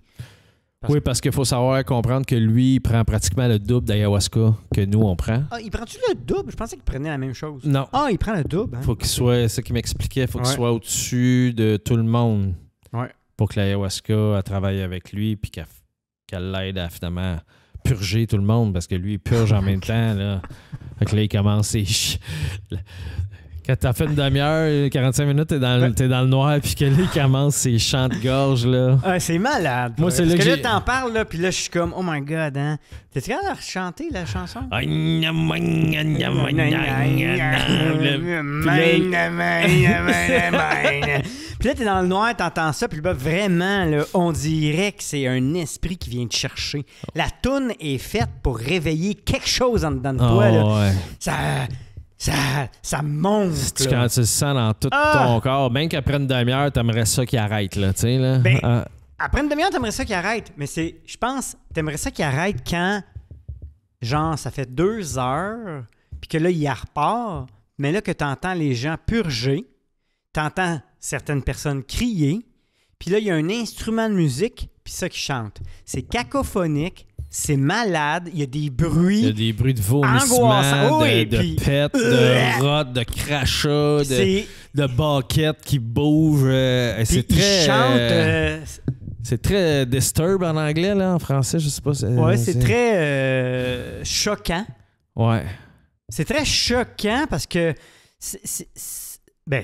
Oui, parce qu'il faut savoir comprendre que lui, il prend pratiquement le double d'ayahuasca que nous, on prend. Ah, il prend-tu le double? Je pensais qu'il prenait la même chose. Non. Ah, il prend le double. Hein? Faut qu'il soit, ce qu'il m'expliquait, faut qu'il soit au-dessus de tout le monde. Ouais. Pour que l'ayahuasca travaille avec lui puis qu'elle l'aide à finalement purger tout le monde parce que lui, il purge en même temps. Là. il commence. Quand t'as fait une demi-heure, 45 minutes, t'es dans, le- dans le noir, puis que là, commence ses chants de gorge, là. Ah, c'est malade. Moi, c'est là que là, t'en parles, là, puis là, je suis comme, oh my god, hein. T'es-tu capable de chanter la chanson? Puis là, t'es dans le noir, t'entends ça, puis là, vraiment, là, on dirait que c'est un esprit qui vient te chercher. La toune est faite pour réveiller quelque chose en dedans de toi. Ah, là. ouais. Ça, ça, ça monte. Tu, quand tu le sens dans tout ah! ton corps, même qu'après une demi-heure, t'aimerais ça qu'il arrête, là, tu sais, là. Ben, ah. Après une demi-heure, t'aimerais ça qu'il arrête. Mais c'est, je pense, t'aimerais ça qu'il arrête quand, genre, ça fait deux heures, puis que là, il repart, mais là que t'entends les gens purger, t'entends certaines personnes crier, puis là, il y a un instrument de musique, puis ça qui chante. C'est cacophonique, c'est malade. Il y a des bruits. Il y a des bruits de vomissements, de, pètes, de de euh. rottes, de crachats, de, de qui bougent. Euh, euh, c'est très. c'est très disturb en anglais, là. En français, je sais pas. Ouais, c'est très choquant. Ouais. C'est très choquant parce que c'est ben,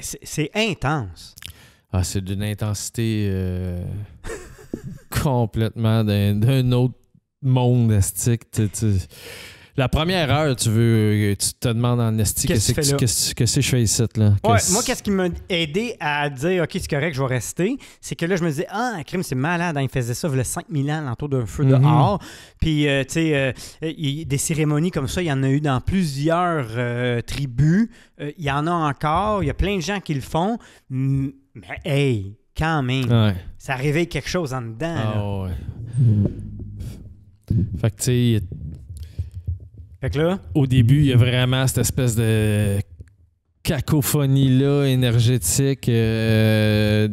intense. Ah, c'est d'une intensité complètement d'un autre monde, astique. La première heure, tu veux, tu te demandes en esti qu'est-ce que, c'est fais Là? moi, qu'est-ce qui m'a aidé à dire, OK, c'est correct, je vais rester, c'est que là, je me disais, ah, crime, c'est malade, hein, il faisait ça, il y 5000 ans, autour d'un feu de mm-hmm. dehors. Puis, euh, tu sais, euh, des cérémonies comme ça, il y en a eu dans plusieurs euh, tribus, il y en a encore, il y a plein de gens qui le font, mais hey, quand même, ça réveille quelque chose en dedans. Ah fait que, tu sais. là. Au début, il y a vraiment cette espèce de cacophonie-là énergétique euh,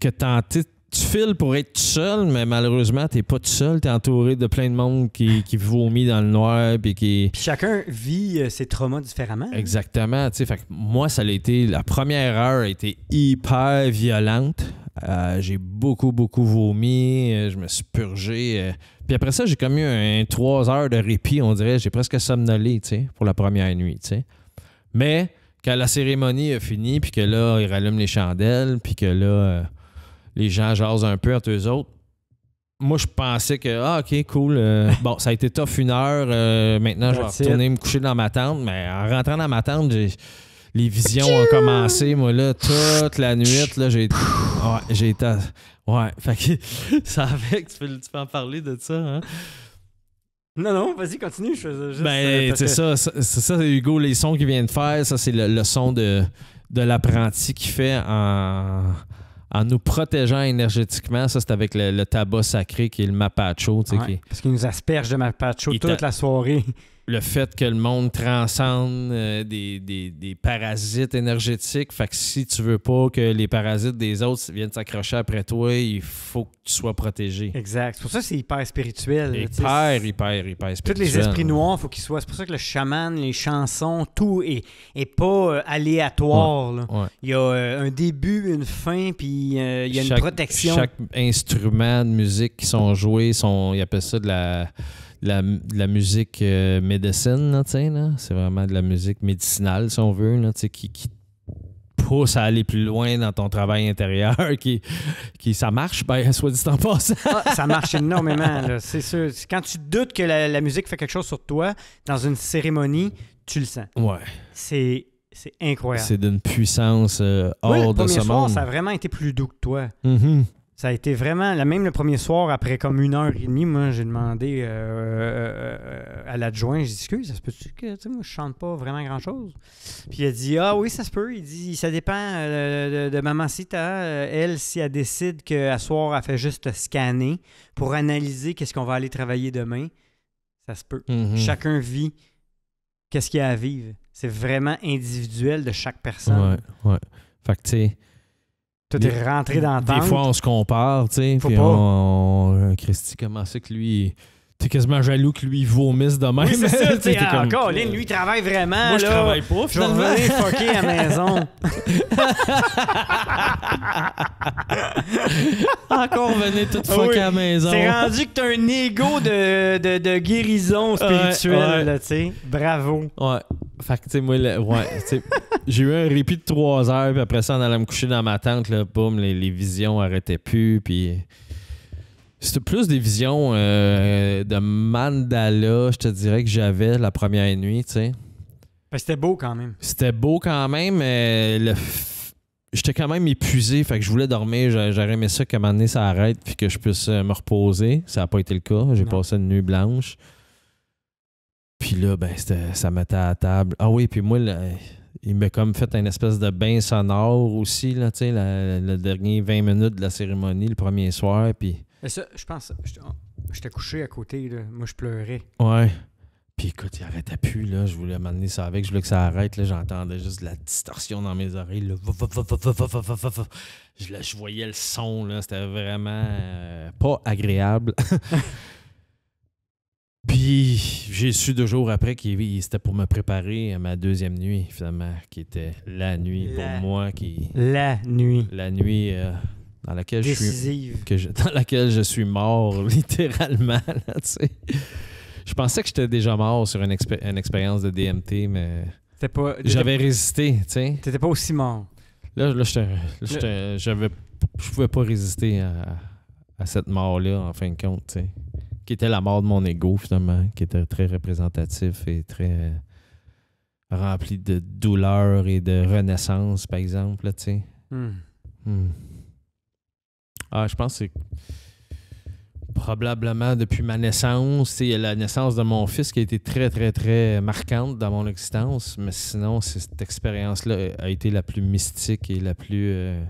que tu tu files pour être seul, mais malheureusement, tu t'es pas tout seul. es entouré de plein de monde qui, qui vomit dans le noir. Puis chacun vit euh, ses traumas différemment. Hein? Exactement. moi, ça a été. La première heure a été hyper violente. Euh, j'ai beaucoup, beaucoup vomi. je me suis purgé. Puis après ça, j'ai comme eu un trois heures de répit, on dirait. J'ai presque somnolé, tu sais, pour la première nuit, tu sais. Mais quand la cérémonie a fini, puis que là, ils rallument les chandelles, puis que là, euh, les gens jasent un peu entre eux autres, moi, je pensais que, ah, OK, cool. Euh, bon, ça a été tough une heure. Euh, maintenant, je vais retourner me coucher dans ma tente. Mais en rentrant dans ma tente, les visions ont commencé. Moi, là, toute la nuit, là, j'ai ouais, été... Ouais, fait que ça avec, tu peux, tu peux en parler de ça, hein? Non, non, vas-y, continue. Je juste, ben, euh, c'est ça, c'est ça, Hugo, les sons qu'il vient de faire, ça, c'est le, son de, de l'apprenti qui fait en, en nous protégeant énergétiquement. Ça, c'est avec le, tabac sacré qui est le mapacho. Tu sais, qui... Parce qu'il nous asperge de mapacho toute la soirée le fait que le monde transcende euh, des, parasites énergétiques. Fait que si tu veux pas que les parasites des autres viennent s'accrocher après toi, il faut que tu sois protégé. Exact. C'est pour ça que c'est hyper spirituel. Hyper, hyper, hyper, spirituel. Tous les esprits noirs, il faut qu'ils soient. C'est pour ça que le chaman, les chansons, tout est, est pas euh, aléatoire. Il y a euh, un début, une fin, puis il y a une protection. Chaque instrument de musique qui sont joués, sont, ils appellent ça de la la, la musique euh, médecine, là, c'est vraiment de la musique médicinale, si on veut, qui, qui pousse à aller plus loin dans ton travail intérieur, qui, qui ça marche, ben, soit dit en passant. Ah, ça marche énormément, c'est sûr. Quand tu doutes que la, musique fait quelque chose sur toi, dans une cérémonie, tu le sens. Ouais. C'est. incroyable. C'est d'une puissance euh, hors de ce soir, ça a vraiment été plus doux que toi. Mm-hmm ça a été vraiment, la même le premier soir, après comme une heure et demie, moi, j'ai demandé euh, euh, à l'adjoint, j'ai dit, excuse, ça se peut-tu que, tu moi, je chante pas vraiment grand-chose? Puis il a dit, ah oui, ça se peut. Il dit, ça dépend euh, de, Maman Sita. Elle, si elle décide qu'à soir, elle fait juste scanner pour analyser qu'est-ce qu'on va aller travailler demain, ça se peut. Mm-hmm. Chacun vit qu'est-ce qu'il y a à vivre. C'est vraiment individuel de chaque personne. Ouais, ouais. Fait que, tu sais tout rentrer rentré dans le Des fois, on se compare, tu sais. Puis on, on, Christy, comment c'est que lui t'es quasiment jaloux que lui vomisse de même. Oui, c'est ça, t'es comme... encore, Lynn, lui, travaille vraiment. Moi, je travaille pas, Je vais fucker à la maison. encore venir toute ah fucker à la maison. C'est rendu que t'as un ego de, de, guérison spirituelle, tu sais. Bravo. Ouais. Fait que, tu sais, moi, ouais, j'ai eu un répit de trois heures, puis après ça, on allait me coucher dans ma tente, là, boum, les, les visions arrêtaient plus, puis... C'était plus des visions euh, de mandala, je te dirais, que j'avais la première nuit, tu sais. C'était beau quand même. C'était beau quand même, mais le j'étais quand même épuisé, fait que je voulais dormir. J'aurais aimé ça qu'à un moment ça arrête puis que je puisse euh, me reposer. Ça n'a pas été le cas. J'ai passé une nuit blanche. Puis là, ben, ça mettait à table. Ah oui, puis moi, il m'a comme fait un espèce de bain sonore aussi, là, tu sais, le dernier 20 minutes de la cérémonie, le premier soir. Puis ça, je pense, j'étais couché à côté, là. moi je pleurais. Ouais. Puis écoute, il arrêtait plus, là. Je voulais amener ça avec, je voulais que ça arrête, là. J'entendais juste de la distorsion dans mes oreilles, Je, voyais le son, là. C'était vraiment euh, pas agréable. Puis j'ai su deux jours après qu'il c'était pour me préparer à ma deuxième nuit, finalement, qui était la nuit pour moi. qui La nuit. La nuit. Euh, dans laquelle je suis que je, je suis mort littéralement je pensais que j'étais déjà mort sur une, expérience de DMT mais j'avais résisté tu sais pas aussi mort là là j'étais j'avais je pouvais pas résister à, à, cette mort là en fin de compte qui était la mort de mon ego finalement qui était très représentatif et très euh, rempli de douleur et de renaissance par exemple tu sais hmm. Hmm. Ah, je pense que c'est probablement depuis ma naissance. C'est la naissance de mon fils qui a été très, très, très marquante dans mon existence. Mais sinon, cette expérience-là a été la plus mystique et la plus euh,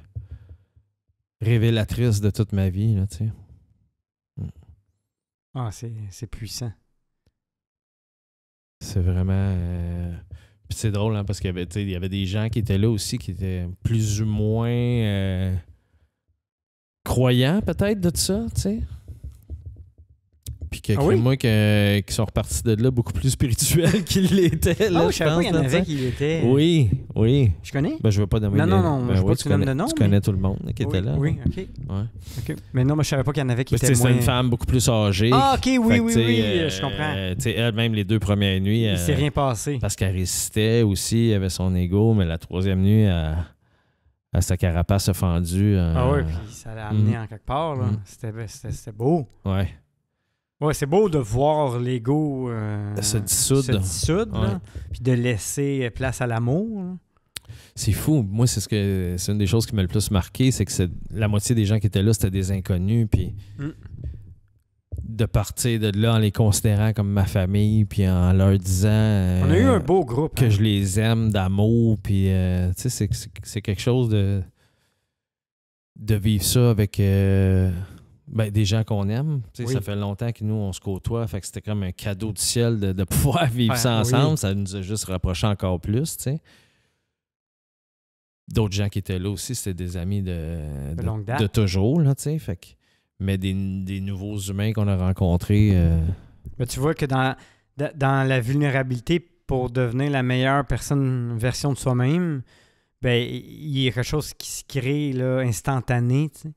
révélatrice de toute ma vie. Ah, c'est puissant. C'est vraiment. Euh, c'est drôle, hein, parce qu'il y, avait, des gens qui étaient là aussi qui étaient plus ou moins. Euh, Croyant, peut-être, de ça, tu sais. Puis que, ah moi, qui sont repartis de là beaucoup plus spirituels qu'ils l'étaient. Ah je, ne pas qu'il y en avait hein. qui étaient... Oui, oui. Je connais? Ben, je veux pas nommer. Non, non, non, ben je veux pas que tu nom. Tu connais tout le monde qui était là. Oui, OK. Ouais. Mais non, je ne savais pas qu'il y en avait qui étaient là. C'est une femme beaucoup plus âgée. Ah, OK, oui, oui, oui, euh, je comprends. tu sais, elle-même, les deux premières nuits... Il s'est euh, rien passé. Parce qu'elle résistait aussi, elle avait son ego, mais la troisième nuit, elle à sa carapace fendue. Euh, ah oui, puis ça l'a amené mm. en quelque part. Là. Mm. C'était, c'était, c'était beau. Ouais. Ouais, c'est beau de voir l'ego euh, se dissoudre. Se dissoudre puis de laisser place à l'amour. C'est fou. Moi, c'est ce que c'est une des choses qui m'a le plus marqué, c'est que c'est, la moitié des gens qui étaient là, c'était des inconnus. Puis mm de partir de là en les considérant comme ma famille, puis en leur disant. On a eu un euh, beau groupe. Que hein. je les aime d'amour, puis euh, tu sais, c'est quelque chose de. de vivre ça avec. Euh, ben, des gens qu'on aime. Ça fait longtemps que nous, on se côtoie. Fait que c'était comme un cadeau du ciel de, pouvoir vivre ça ensemble. Ça nous a juste rapprochés encore plus. D'autres gens qui étaient là aussi, c'était des amis de, de, longue de toujours. Là, fait mais des, nouveaux humains qu'on a rencontrés. Euh, tu vois que dans, dans la vulnérabilité, pour devenir la meilleure personne version de soi-même, ben il y a quelque chose qui se crée là, instantané. Tu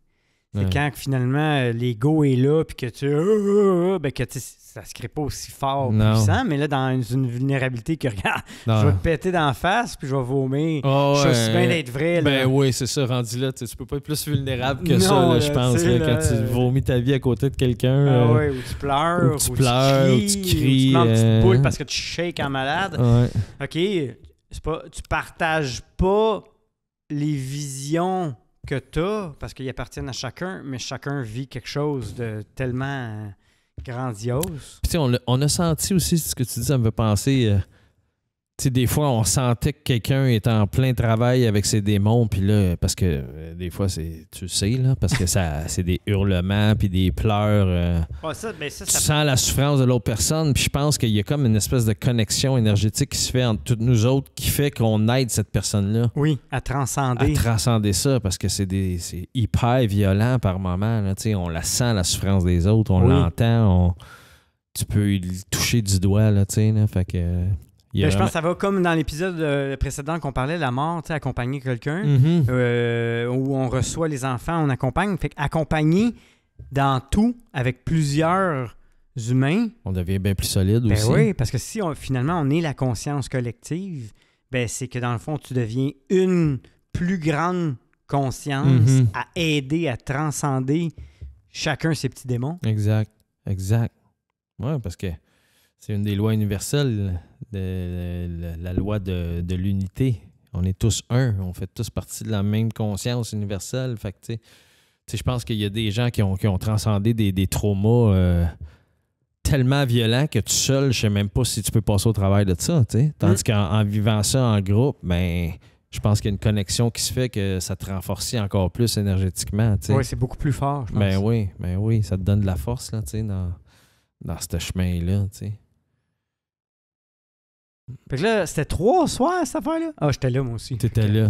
c'est quand finalement euh, l'ego est là, puis que tu. Euh, euh, ben, que ça se crée pas aussi fort, puissant, mais là, dans une, vulnérabilité que, regarde, je vais te péter d'en face, puis je vais vomir. Ah je suis bien d'être vrai. Ben oui, c'est ça, rendu là. Tu peux pas être plus vulnérable que ça, je pense, quand tu vomis ta vie à côté de quelqu'un. Ah ou tu pleures, ou tu, tu cries, ou tu, cries, tu une boule parce que tu shakes en malade. OK, pas, tu partages pas les visions que tu as, parce qu'ils appartiennent à chacun, mais chacun vit quelque chose de tellement grandiose. on, a, on a senti aussi ce que tu dis, ça me fait penser. Euh, des fois, on sentait que quelqu'un est en plein travail avec ses démons, puis là, parce que euh, des fois, c'est, tu sais, là, parce que ça, c'est des hurlements, puis des pleurs. Euh, tu sens la souffrance de l'autre personne, puis je pense qu'il y a comme une espèce de connexion énergétique qui se fait entre toutes nous autres, qui fait qu'on aide cette personne-là. Oui, à transcender. À transcender ça, parce que c'est, des, c'est hyper violent par moments, là, on la sent, la souffrance des autres, on l'entend, on tu peux le toucher du doigt, là, tu sais, là, fait que... Ben, je pense que ça va comme dans l'épisode euh, précédent qu'on parlait, de la mort, accompagner quelqu'un, mm-hmm. euh, où on reçoit les enfants, on accompagne. Fait accompagner dans tout avec plusieurs humains. On devient bien plus solide ben aussi. Oui, parce que si on, finalement on est la conscience collective, ben c'est que dans le fond, tu deviens une plus grande conscience mm-hmm. à aider, à transcender chacun ses petits démons. Exact, exact. Oui, parce que c'est une des lois universelles, de, la, loi de, l'unité. On est tous un, on fait tous partie de la même conscience universelle. Fait je pense qu'il y a des gens qui ont, qui ont transcendé des, traumas euh, tellement violents que tout seul, je sais même pas si tu peux passer au travail de ça. Mm. Tandis qu'en vivant ça en groupe, ben, je pense qu'il y a une connexion qui se fait que ça te renforce encore plus énergétiquement. Oui, c'est beaucoup plus fort, je ben pense. Ben oui, ben oui, ça te donne de la force dans, dans ce chemin-là. Fait que là, c'était trois soirs, cette affaire-là? Ah, j'étais là, moi aussi. T'étais là.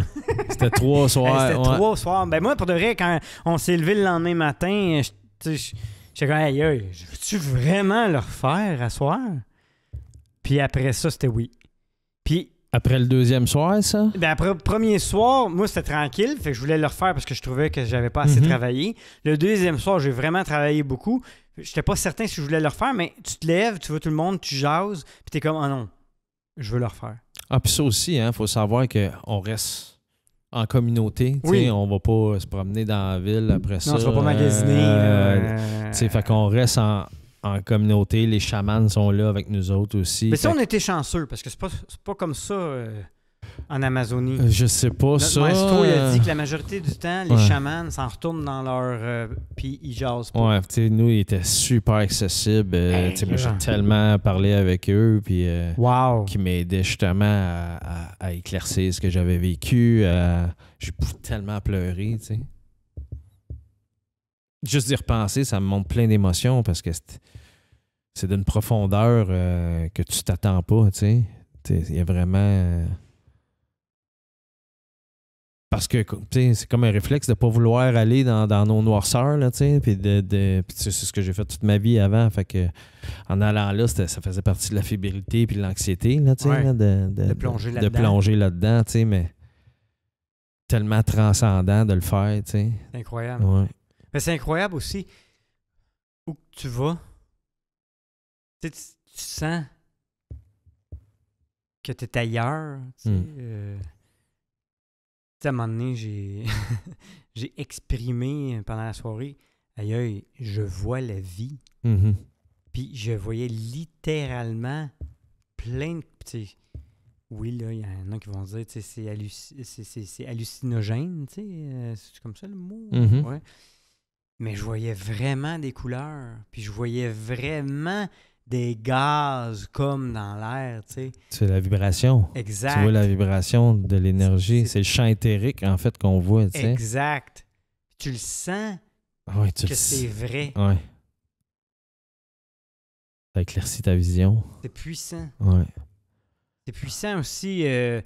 c'était trois soirs. c'était trois soirs. Ben, moi, pour de vrai, quand on s'est levé le lendemain matin, j'étais comme, aïe, veux-tu vraiment leur faire à soir? Puis après ça, c'était oui. Puis. Après le deuxième soir, ça? Ben, après le premier soir, moi, c'était tranquille. Fait que je voulais le refaire parce que je trouvais que j'avais pas assez mhm. travaillé. Le deuxième soir, j'ai vraiment travaillé beaucoup. J'étais pas certain si je voulais le refaire, mais tu te lèves, tu vois tout le monde, tu jases, puis t'es comme, oh non je veux le refaire. Ah, puis ça aussi, il hein, faut savoir qu'on reste en communauté. Oui. On va pas se promener dans la ville après ça. Non, on va pas magasiner. Euh, euh, fait qu'on reste en, communauté. Les chamans sont là avec nous autres aussi. Mais si on était chanceux, parce que c'est pas, pas comme ça. Euh, en Amazonie. Euh, je sais pas ça. il a dit que la majorité du temps, les chamans s'en retournent dans leur. Euh, puis ils jasent Ouais, tu nous, ils étaient super accessibles. Euh, j'ai tellement parlé avec eux. Puis. Qui m'aidaient justement à, éclaircir ce que j'avais vécu. j'ai tellement pleuré, tu sais. Juste d'y repenser, ça me montre plein d'émotions parce que c'est d'une profondeur que tu t'attends pas, tu sais. Il y a vraiment parce que c'est comme un réflexe de ne pas vouloir aller dans, nos noirceurs, là, c'est ce que j'ai fait toute ma vie avant. en allant là, ça faisait partie de la fébrilité et de l'anxiété, là, de, de, plonger là-dedans, mais tellement transcendant de le faire, C'est incroyable. Mais c'est incroyable aussi où tu vas. Tu, sens que tu es ailleurs, hmm sais, à un moment donné, j'ai, exprimé pendant la soirée, ailleurs, je vois la vie. Mm-hmm. Puis je voyais littéralement plein de. petits oui, là, il y en a qui vont dire, c'est, c'est, hallucinogène, tu euh, c'est comme ça le mot. Mm-hmm. Mais je voyais vraiment des couleurs, puis je voyais vraiment des gaz comme dans l'air, tu sais. C'est la vibration. Exact. Tu vois la vibration de l'énergie. C'est le champ éthérique, en fait, qu'on voit, tu sais. Exact. Tu le sens ah tu que c'est vrai. Oui. Ça éclaircit ta vision. C'est puissant. Oui. C'est puissant aussi euh,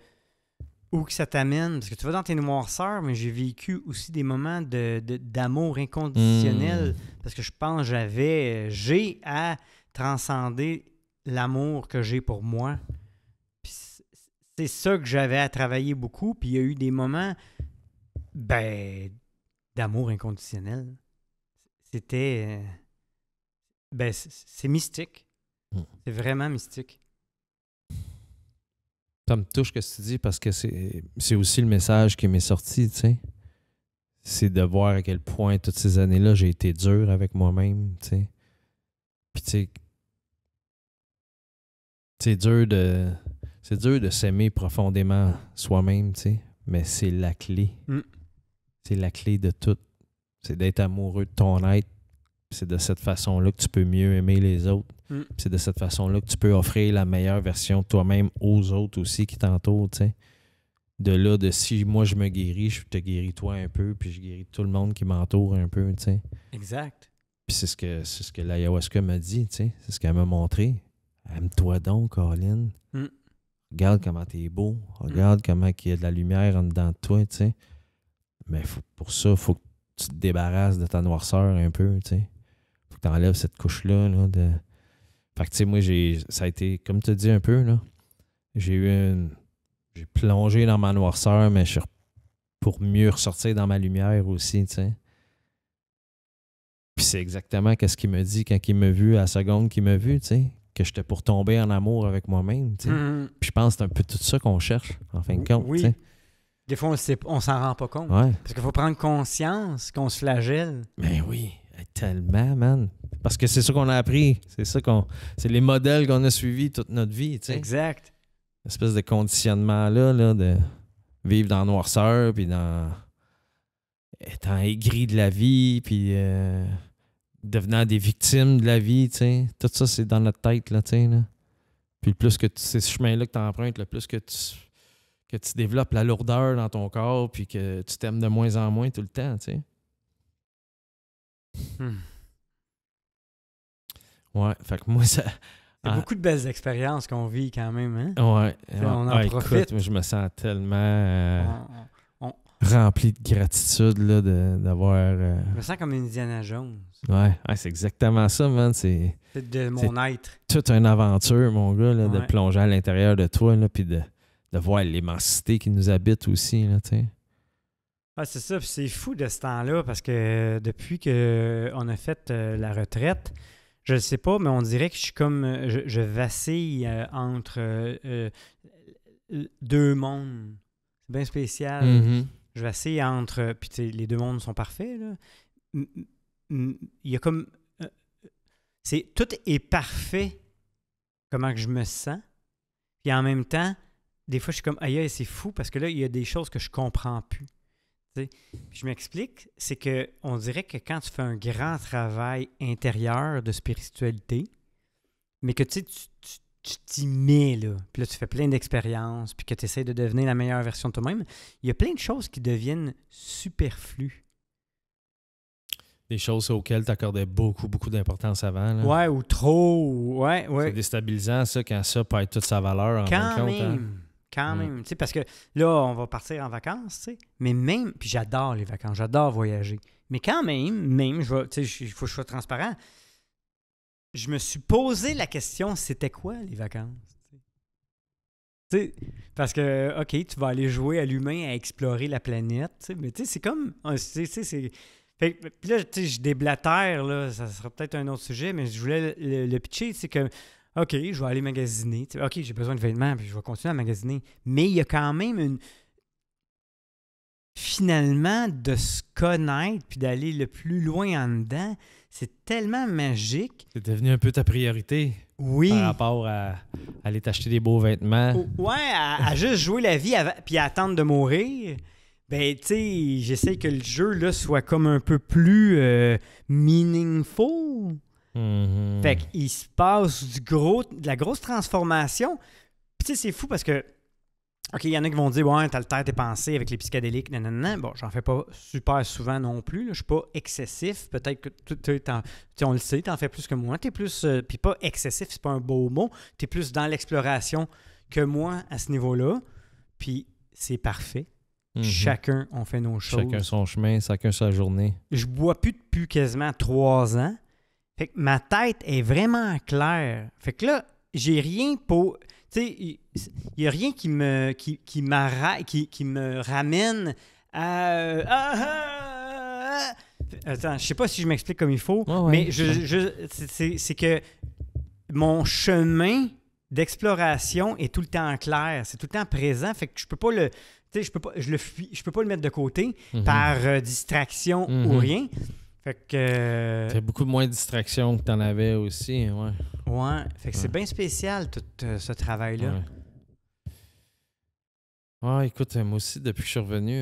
où que ça t'amène. Parce que tu vas dans tes noirceurs, mais j'ai vécu aussi des moments d'amour de, d'amour inconditionnel. Mmh. Parce que je pense j'avais... Euh, j'ai à transcender l'amour que j'ai pour moi. C'est ça que j'avais à travailler beaucoup. Puis il y a eu des moments, ben, d'amour inconditionnel. C'était. Euh, ben, c'est mystique. Hmm. C'est vraiment mystique. Ça me touche que tu dis parce que c'est aussi le message qui m'est sorti, tu C'est de voir à quel point toutes ces années-là, j'ai été dur avec moi-même, Puis, tu sais, c'est dur de c'est dur de s'aimer profondément soi-même, tu sais, mais c'est la clé. Mm. C'est la clé de tout. C'est d'être amoureux de ton être. C'est de cette façon-là que tu peux mieux aimer les autres. Mm. C'est de cette façon-là que tu peux offrir la meilleure version de toi-même aux autres aussi qui t'entourent, tu sais. De là, de si moi je me guéris, je te guéris toi un peu, puis je guéris tout le monde qui m'entoure un peu, tu sais. Exact. Puis c'est ce que c'est ce que l'ayahuasca m'a dit, tu sais. C'est ce qu'elle m'a montré aime-toi donc, Colin. Hmm. Regarde comment t'es beau. Regarde hmm. comment il y a de la lumière en dedans de toi, tu sais. Mais pour ça, il faut que tu te débarrasses de ta noirceur un peu, tu sais. Faut que tu enlèves cette couche-là, là, de... Fait que, tu sais, moi, j'ai... Ça a été, comme tu dis un peu, là, j'ai eu une... J'ai plongé dans ma noirceur, mais je suis pour mieux ressortir dans ma lumière aussi, tu sais. Puis c'est exactement qu'est-ce qu'il me dit quand il m'a vu, à la seconde qu'il m'a vu, tu sais que j'étais pour tomber en amour avec moi-même. Mm-hmm. Puis je pense que c'est un peu tout ça qu'on cherche, en fin de compte. Oui. Des fois, on s'en rend pas compte. Parce qu'il faut prendre conscience qu'on se flagelle. Mais oui, tellement, man. Parce que c'est ça qu'on a appris. C'est ça qu'on. C'est les modèles qu'on a suivis toute notre vie. Exact. espèce de conditionnement-là, là, de vivre dans la noirceur, puis dans. étant aigri de la vie, puis. Euh, devenant des victimes de la vie, Tout ça, c'est dans notre tête, là, là. Puis plus que tu, c'est ce chemin-là que tu empruntes, le plus que tu, que tu développes la lourdeur dans ton corps, puis que tu t'aimes de moins en moins tout le temps, tu sais. Hmm. Ouais, fait que moi, ça. y a ah. beaucoup de belles expériences qu'on vit quand même, hein? Ouais. on en ah, profite. je me sens tellement. Euh, ah, rempli de gratitude là, de, d'avoir. Euh, je me sens comme une Diana Jones. Ouais, c'est exactement ça, man. C'est de mon être. Toute une aventure, mon gars, de plonger à l'intérieur de toi, là, puis de, de voir l'immensité qui nous habite aussi, là, Ah, c'est ça, c'est fou de ce temps-là, parce que depuis qu'on euh, a fait euh, la retraite, je ne sais pas, mais on dirait que je suis comme. Euh, je, je vacille entre deux mondes. C'est bien spécial. Mm-hmm. Je vacille entre. Puis les deux mondes sont parfaits, là il y a comme. Euh, c'est, tout est parfait, comment que je me sens. Puis en même temps, des fois, je suis comme, aïe, c'est fou parce que là, il y a des choses que je comprends plus. je m'explique, c'est que on dirait que quand tu fais un grand travail intérieur de spiritualité, mais que tu tu t'y mets, là. Puis là, tu fais plein d'expériences, puis que tu essaies de devenir la meilleure version de toi-même. Il y a plein de choses qui deviennent superflues des choses auxquelles tu accordais beaucoup, beaucoup d'importance avant. Ouais, ou trop. Ouais, ouais. C'est déstabilisant, ça, quand ça être toute sa valeur quand hein. Même. Quand mm. même. parce que là, on va partir en vacances, sais mais même, puis j'adore les vacances, j'adore voyager. Mais quand même, même, il faut que je sois transparent, je me suis posé la question, c'était quoi les vacances? tu sais parce que, OK, tu vas aller jouer à l'humain à explorer la planète, mais tu sais, c'est comme, euh, c'est puis là, je déblatère, ça sera peut-être un autre sujet, mais je voulais le, pitcher, c'est que, OK, je vais aller magasiner. OK, j'ai besoin de vêtements, puis je vais continuer à magasiner. Mais il y a quand même une. Finalement, de se connaître, puis d'aller le plus loin en dedans, c'est tellement magique. C'est devenu un peu ta priorité. Oui. Par rapport à, aller t'acheter des beaux vêtements. Ouais, à, juste jouer la vie, puis attendre de mourir. Ben, tu j'essaie que le jeu là, soit comme un peu plus euh, meaningful. Mm-hmm. Fait qu'il se passe du gros, de la grosse transformation. tu sais, c'est fou parce que. OK, il y en a qui vont dire Ouais, tête tes pensées avec les psychédéliques, non Bon, j'en fais pas super souvent non plus. Je suis pas excessif. Peut-être que tu on le sait, t'en fais plus que moi. T'es plus. Euh, puis pas excessif, c'est pas un beau mot. T'es plus dans l'exploration que moi à ce niveau-là. Puis c'est parfait. Mhm. Chacun, on fait nos choses. Chacun son chemin, chacun sa journée. Je bois plus depuis quasiment trois ans. Fait que ma tête est vraiment claire. Fait que là, j'ai rien pour. Tu sais, il n'y a rien qui me, qui, qui, qui, me ramène à. Ah, ah, ah. Attends, je sais pas si je m'explique comme il faut, mais je, je c'est que mon chemin d'exploration est tout le temps clair, c'est tout le temps présent, fait que je peux pas le, je peux pas, je le je peux pas le mettre de côté mhm. par euh, distraction ou mhm. rien. Fait que. Euh, beaucoup moins de distractions que tu en avais aussi, ouais. Ouais, fait que c'est bien spécial tout euh, ce travail-là. Ouais. Ah, écoute, moi aussi, depuis que je suis revenu.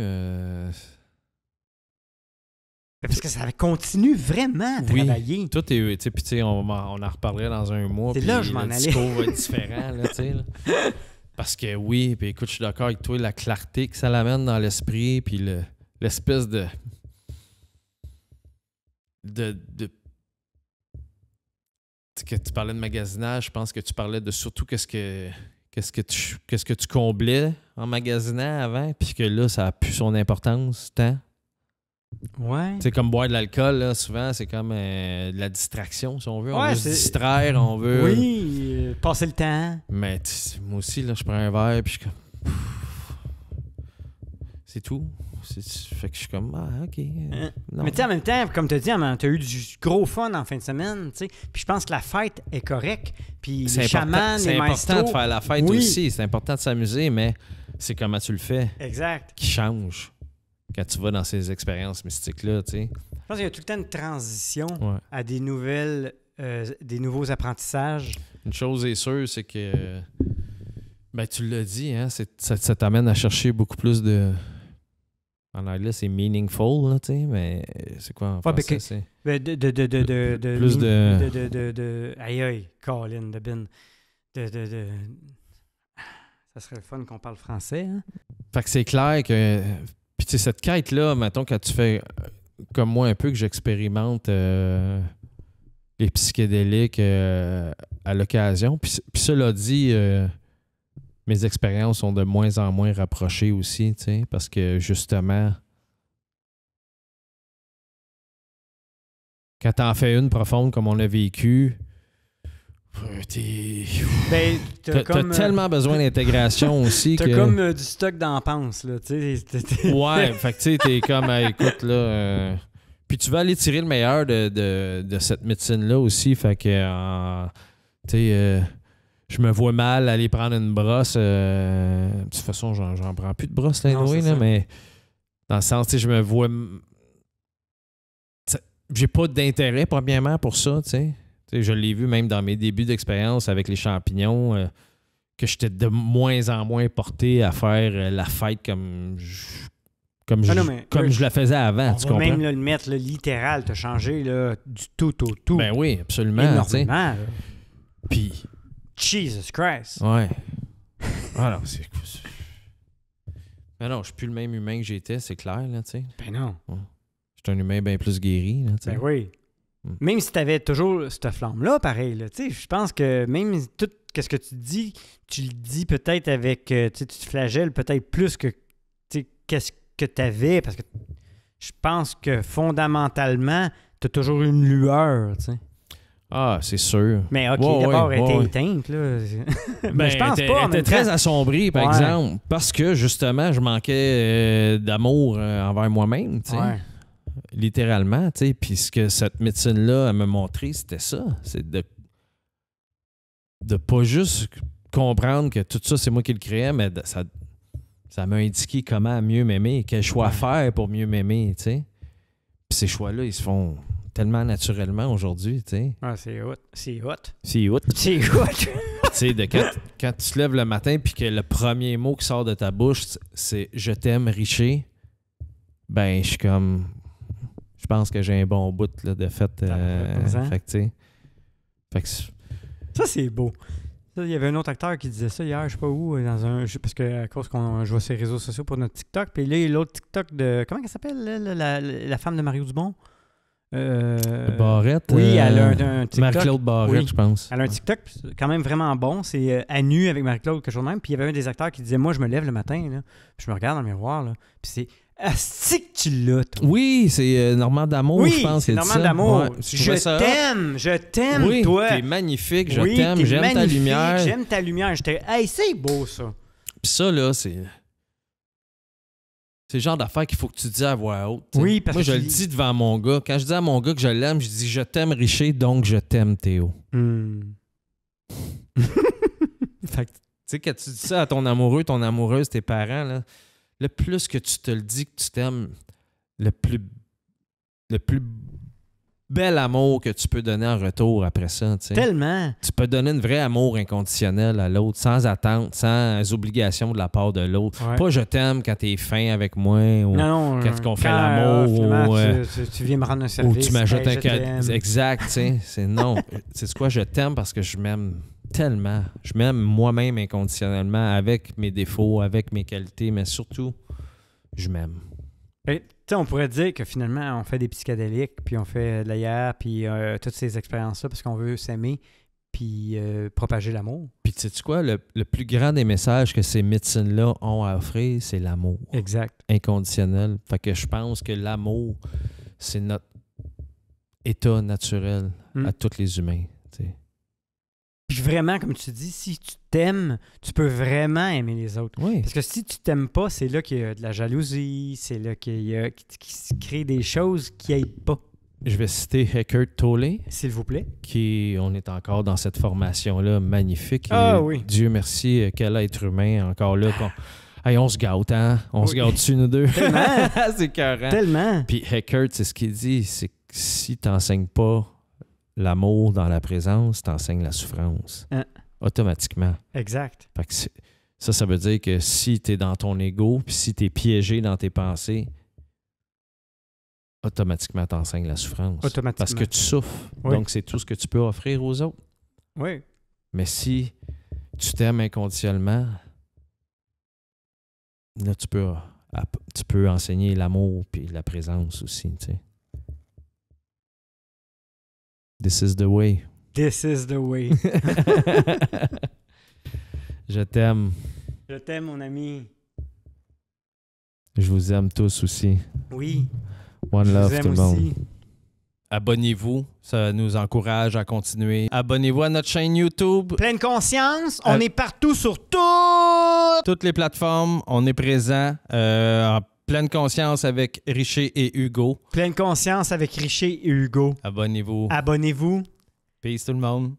Parce que ça continue vraiment à travailler. Oui, tout est. Puis, tu on, on en reparlerait dans un mois. C'est là je m'en allais. va être différent, là, tu parce que oui, puis écoute, je suis d'accord avec toi, la clarté que ça l'amène dans l'esprit, puis l'espèce le, de, de, de que tu parlais de magasinage, je pense que tu parlais de surtout qu'est-ce que qu'est-ce que tu qu'est-ce que tu comblais en magasinant avant, puis que là, ça a plus son importance tant. C'est comme boire de l'alcool, souvent, c'est comme euh, de la distraction, si on veut. on veut se distraire, on veut. Oui, euh, passer le temps. Mais moi aussi, là, je prends un verre, puis je suis comme. C'est tout. Fait que je suis comme, ah, ok. Hein? Mais tu sais, en même temps, comme tu as dit, hein, tu as eu du gros fun en fin de semaine, tu sais. Puis je pense que la fête est correcte. Puis les chamans, les C'est important de faire la fête aussi. C'est important de s'amuser, mais c'est comment tu le fais. Exact. Qui change quand tu vas dans ces expériences mystiques-là. tu sais. Je pense qu'il y a tout le temps une transition à des nouvelles, euh, des nouveaux apprentissages. Une chose est sûre, c'est que ben, tu l'as dit, hein, ça, t'amène à chercher beaucoup plus de. En anglais, c'est meaningful, là, mais c'est quoi en ouais, français? c'est... de, de, de, Plus de... de, de, de aïe, aïe, Colin, de Bin. De, de, Ça serait le fun qu'on parle français, hein? Fait que c'est clair que c'est cette quête-là, mettons, quand tu fais euh, comme moi un peu que j'expérimente euh, les psychédéliques euh, à l'occasion. Puis, cela dit, mes expériences sont de moins en moins rapprochées aussi, parce que justement, quand en fais une profonde comme on l'a vécu, euh, ben, t'as euh, tellement besoin d'intégration aussi t'as comme euh, du stock d'en pense, là, tu sais. Ouais, fait que tu sais, t'es comme, écoute, là... Puis tu vas aller tirer le meilleur de, cette médecine-là aussi, fait que, tu sais, je me vois mal aller prendre une brosse. de toute façon, j'en prends plus de brosse, là, mais dans le sens, tu sais, je me vois... J'ai pas d'intérêt, premièrement, pour ça, tu sais je l'ai vu même dans mes débuts d'expérience avec les champignons, euh, que j'étais de moins en moins porté à faire euh, la fête comme je, comme, ah comme je la faisais avant. même le mettre littéral, t'as changer là, du tout au tout. Ben oui, absolument. Énormément. Puis. Jesus Christ. Ouais. Alors, ah c'est. Mais ah non, je suis plus le même humain que j'étais, c'est clair, là, Ben non. Je suis un humain bien plus guéri, là, tu Ben oui. Mm. Même si tu avais toujours cette flamme-là, pareil, je pense que même tout ce que tu dis, tu le dis peut-être avec. Euh, tu te flagelles peut-être plus que qu'est-ce que tu avais, parce que je pense que fondamentalement, tu as toujours une lueur. Ah, c'est sûr. Mais OK, d'abord, était éteinte. Là. mais ben, je pense pas. Elle était très assombrie, par exemple, parce que justement, je manquais euh, d'amour euh, envers moi-même littéralement. Tu sais, puis ce que cette médecine-là me montré, c'était ça. C'est de de pas juste comprendre que tout ça, c'est moi qui le créais, mais ça ça m'a indiqué comment mieux m'aimer, quel choix faire pour mieux m'aimer, tu sais. Puis ces choix-là, ils se font tellement naturellement aujourd'hui, tu sais. Ah, c'est hot. C'est hot. C'est hot. C'est hot. tu sais, quand, tu te lèves le matin puis que le premier mot qui sort de ta bouche, c'est « je t'aime, Richer », ben, je suis comme pense que j'ai un bon bout là, de fait. Euh, ça, c'est beau. Il y avait un autre acteur qui disait ça hier, je sais pas où, dans un. Parce que à cause qu'on je vois ces réseaux sociaux pour notre TikTok. Puis là, l'autre TikTok de. Comment elle s'appelle, la, la, femme de Mario Dubon? Euh, Barrette. Oui, elle a un, euh, TikTok. Marie-Claude Barrette, je pense. Elle a un TikTok quand même vraiment bon. C'est à nu avec Marie-Claude, quelque chose de même. Puis il y avait un des acteurs qui disait Moi, je me lève le matin, là, puis je me regarde dans le miroir, là, puis c'est que tu l'as, Oui, c'est euh, Normand D'Amour, je pense. c'est Normand D'Amour. je t'aime, je t'aime, oui, T'es magnifique, je t'aime, j'aime ta lumière. J'aime ta lumière. J'étais, hey, c'est beau, ça. Puis ça, là, c'est. C'est le genre d'affaire qu'il faut que tu dises à voix haute. Oui, parce Moi, je le dis devant mon gars. Quand je dis à mon gars que je l'aime, je dis je t'aime, Richer, donc je t'aime, Théo. Hum... fait que, tu sais, quand tu dis ça à ton amoureux, ton amoureuse, tes parents, là le plus que tu te le dis que tu t'aimes, le plus, le plus bel amour que tu peux donner en retour après ça. Tellement. Tu peux donner un vrai amour inconditionnel à l'autre, sans attente, sans obligation de la part de l'autre. Pas je t'aime quand tu es fin avec moi ou quand, tu euh, fait l'amour euh, ou euh, tu, viens me rendre un service. Ou tu m'ajoutes un cadeau. Exact, tu sais. C'est non. C'est quoi je t'aime parce que je m'aime tellement. Je m'aime moi-même inconditionnellement avec mes défauts, avec mes qualités, mais surtout, je m'aime. Ben, on pourrait dire que finalement, on fait des psychédéliques, puis on fait de la puis euh, toutes ces expériences-là parce qu'on veut s'aimer, puis euh, propager l'amour. Puis tu sais quoi, le, plus grand des messages que ces médecines-là ont à offrir, c'est l'amour. Exact. Inconditionnel. Fait que je pense que l'amour, c'est notre état naturel à hmm. tous les humains. Puis vraiment, comme tu dis, si tu t'aimes, tu peux vraiment aimer les autres. Parce que si tu t'aimes pas, c'est là qu'il y a de la jalousie, c'est là qu'il y a qui se crée des choses qui n'aident pas. Je vais citer Hackert Tolle. S'il vous plaît. Qui, on est encore dans cette formation-là magnifique. Ah oui. Dieu merci, euh, quel être humain encore là. on se gâte, hein? On se gâte dessus, nous deux. Tellement. c'est carré Tellement. Puis Hackert, c'est ce qu'il dit, c'est que si tu n'enseignes pas l'amour dans la présence t'enseigne la souffrance. Hein. Automatiquement. Exact. ça, ça veut dire que si tu es dans ton ego, puis si tu es piégé dans tes pensées, automatiquement t'enseigne la souffrance. Automatiquement. Parce que tu souffres. Donc, c'est tout ce que tu peux offrir aux autres. Oui. Mais si tu t'aimes inconditionnellement, là, tu peux, tu peux enseigner l'amour puis la présence aussi, tu sais. This is the way. This is the way. Je t'aime. Je t'aime, mon ami. Je vous aime tous aussi. Oui. One Je love, to aussi. Abonnez-vous, ça nous encourage à continuer. Abonnez-vous à notre chaîne YouTube. Pleine conscience, on est partout sur toutes les plateformes, on est présent. Euh, Pleine conscience avec Richer et Hugo. Pleine conscience avec Richer et Hugo. Abonnez-vous. Abonnez-vous. Peace tout le monde.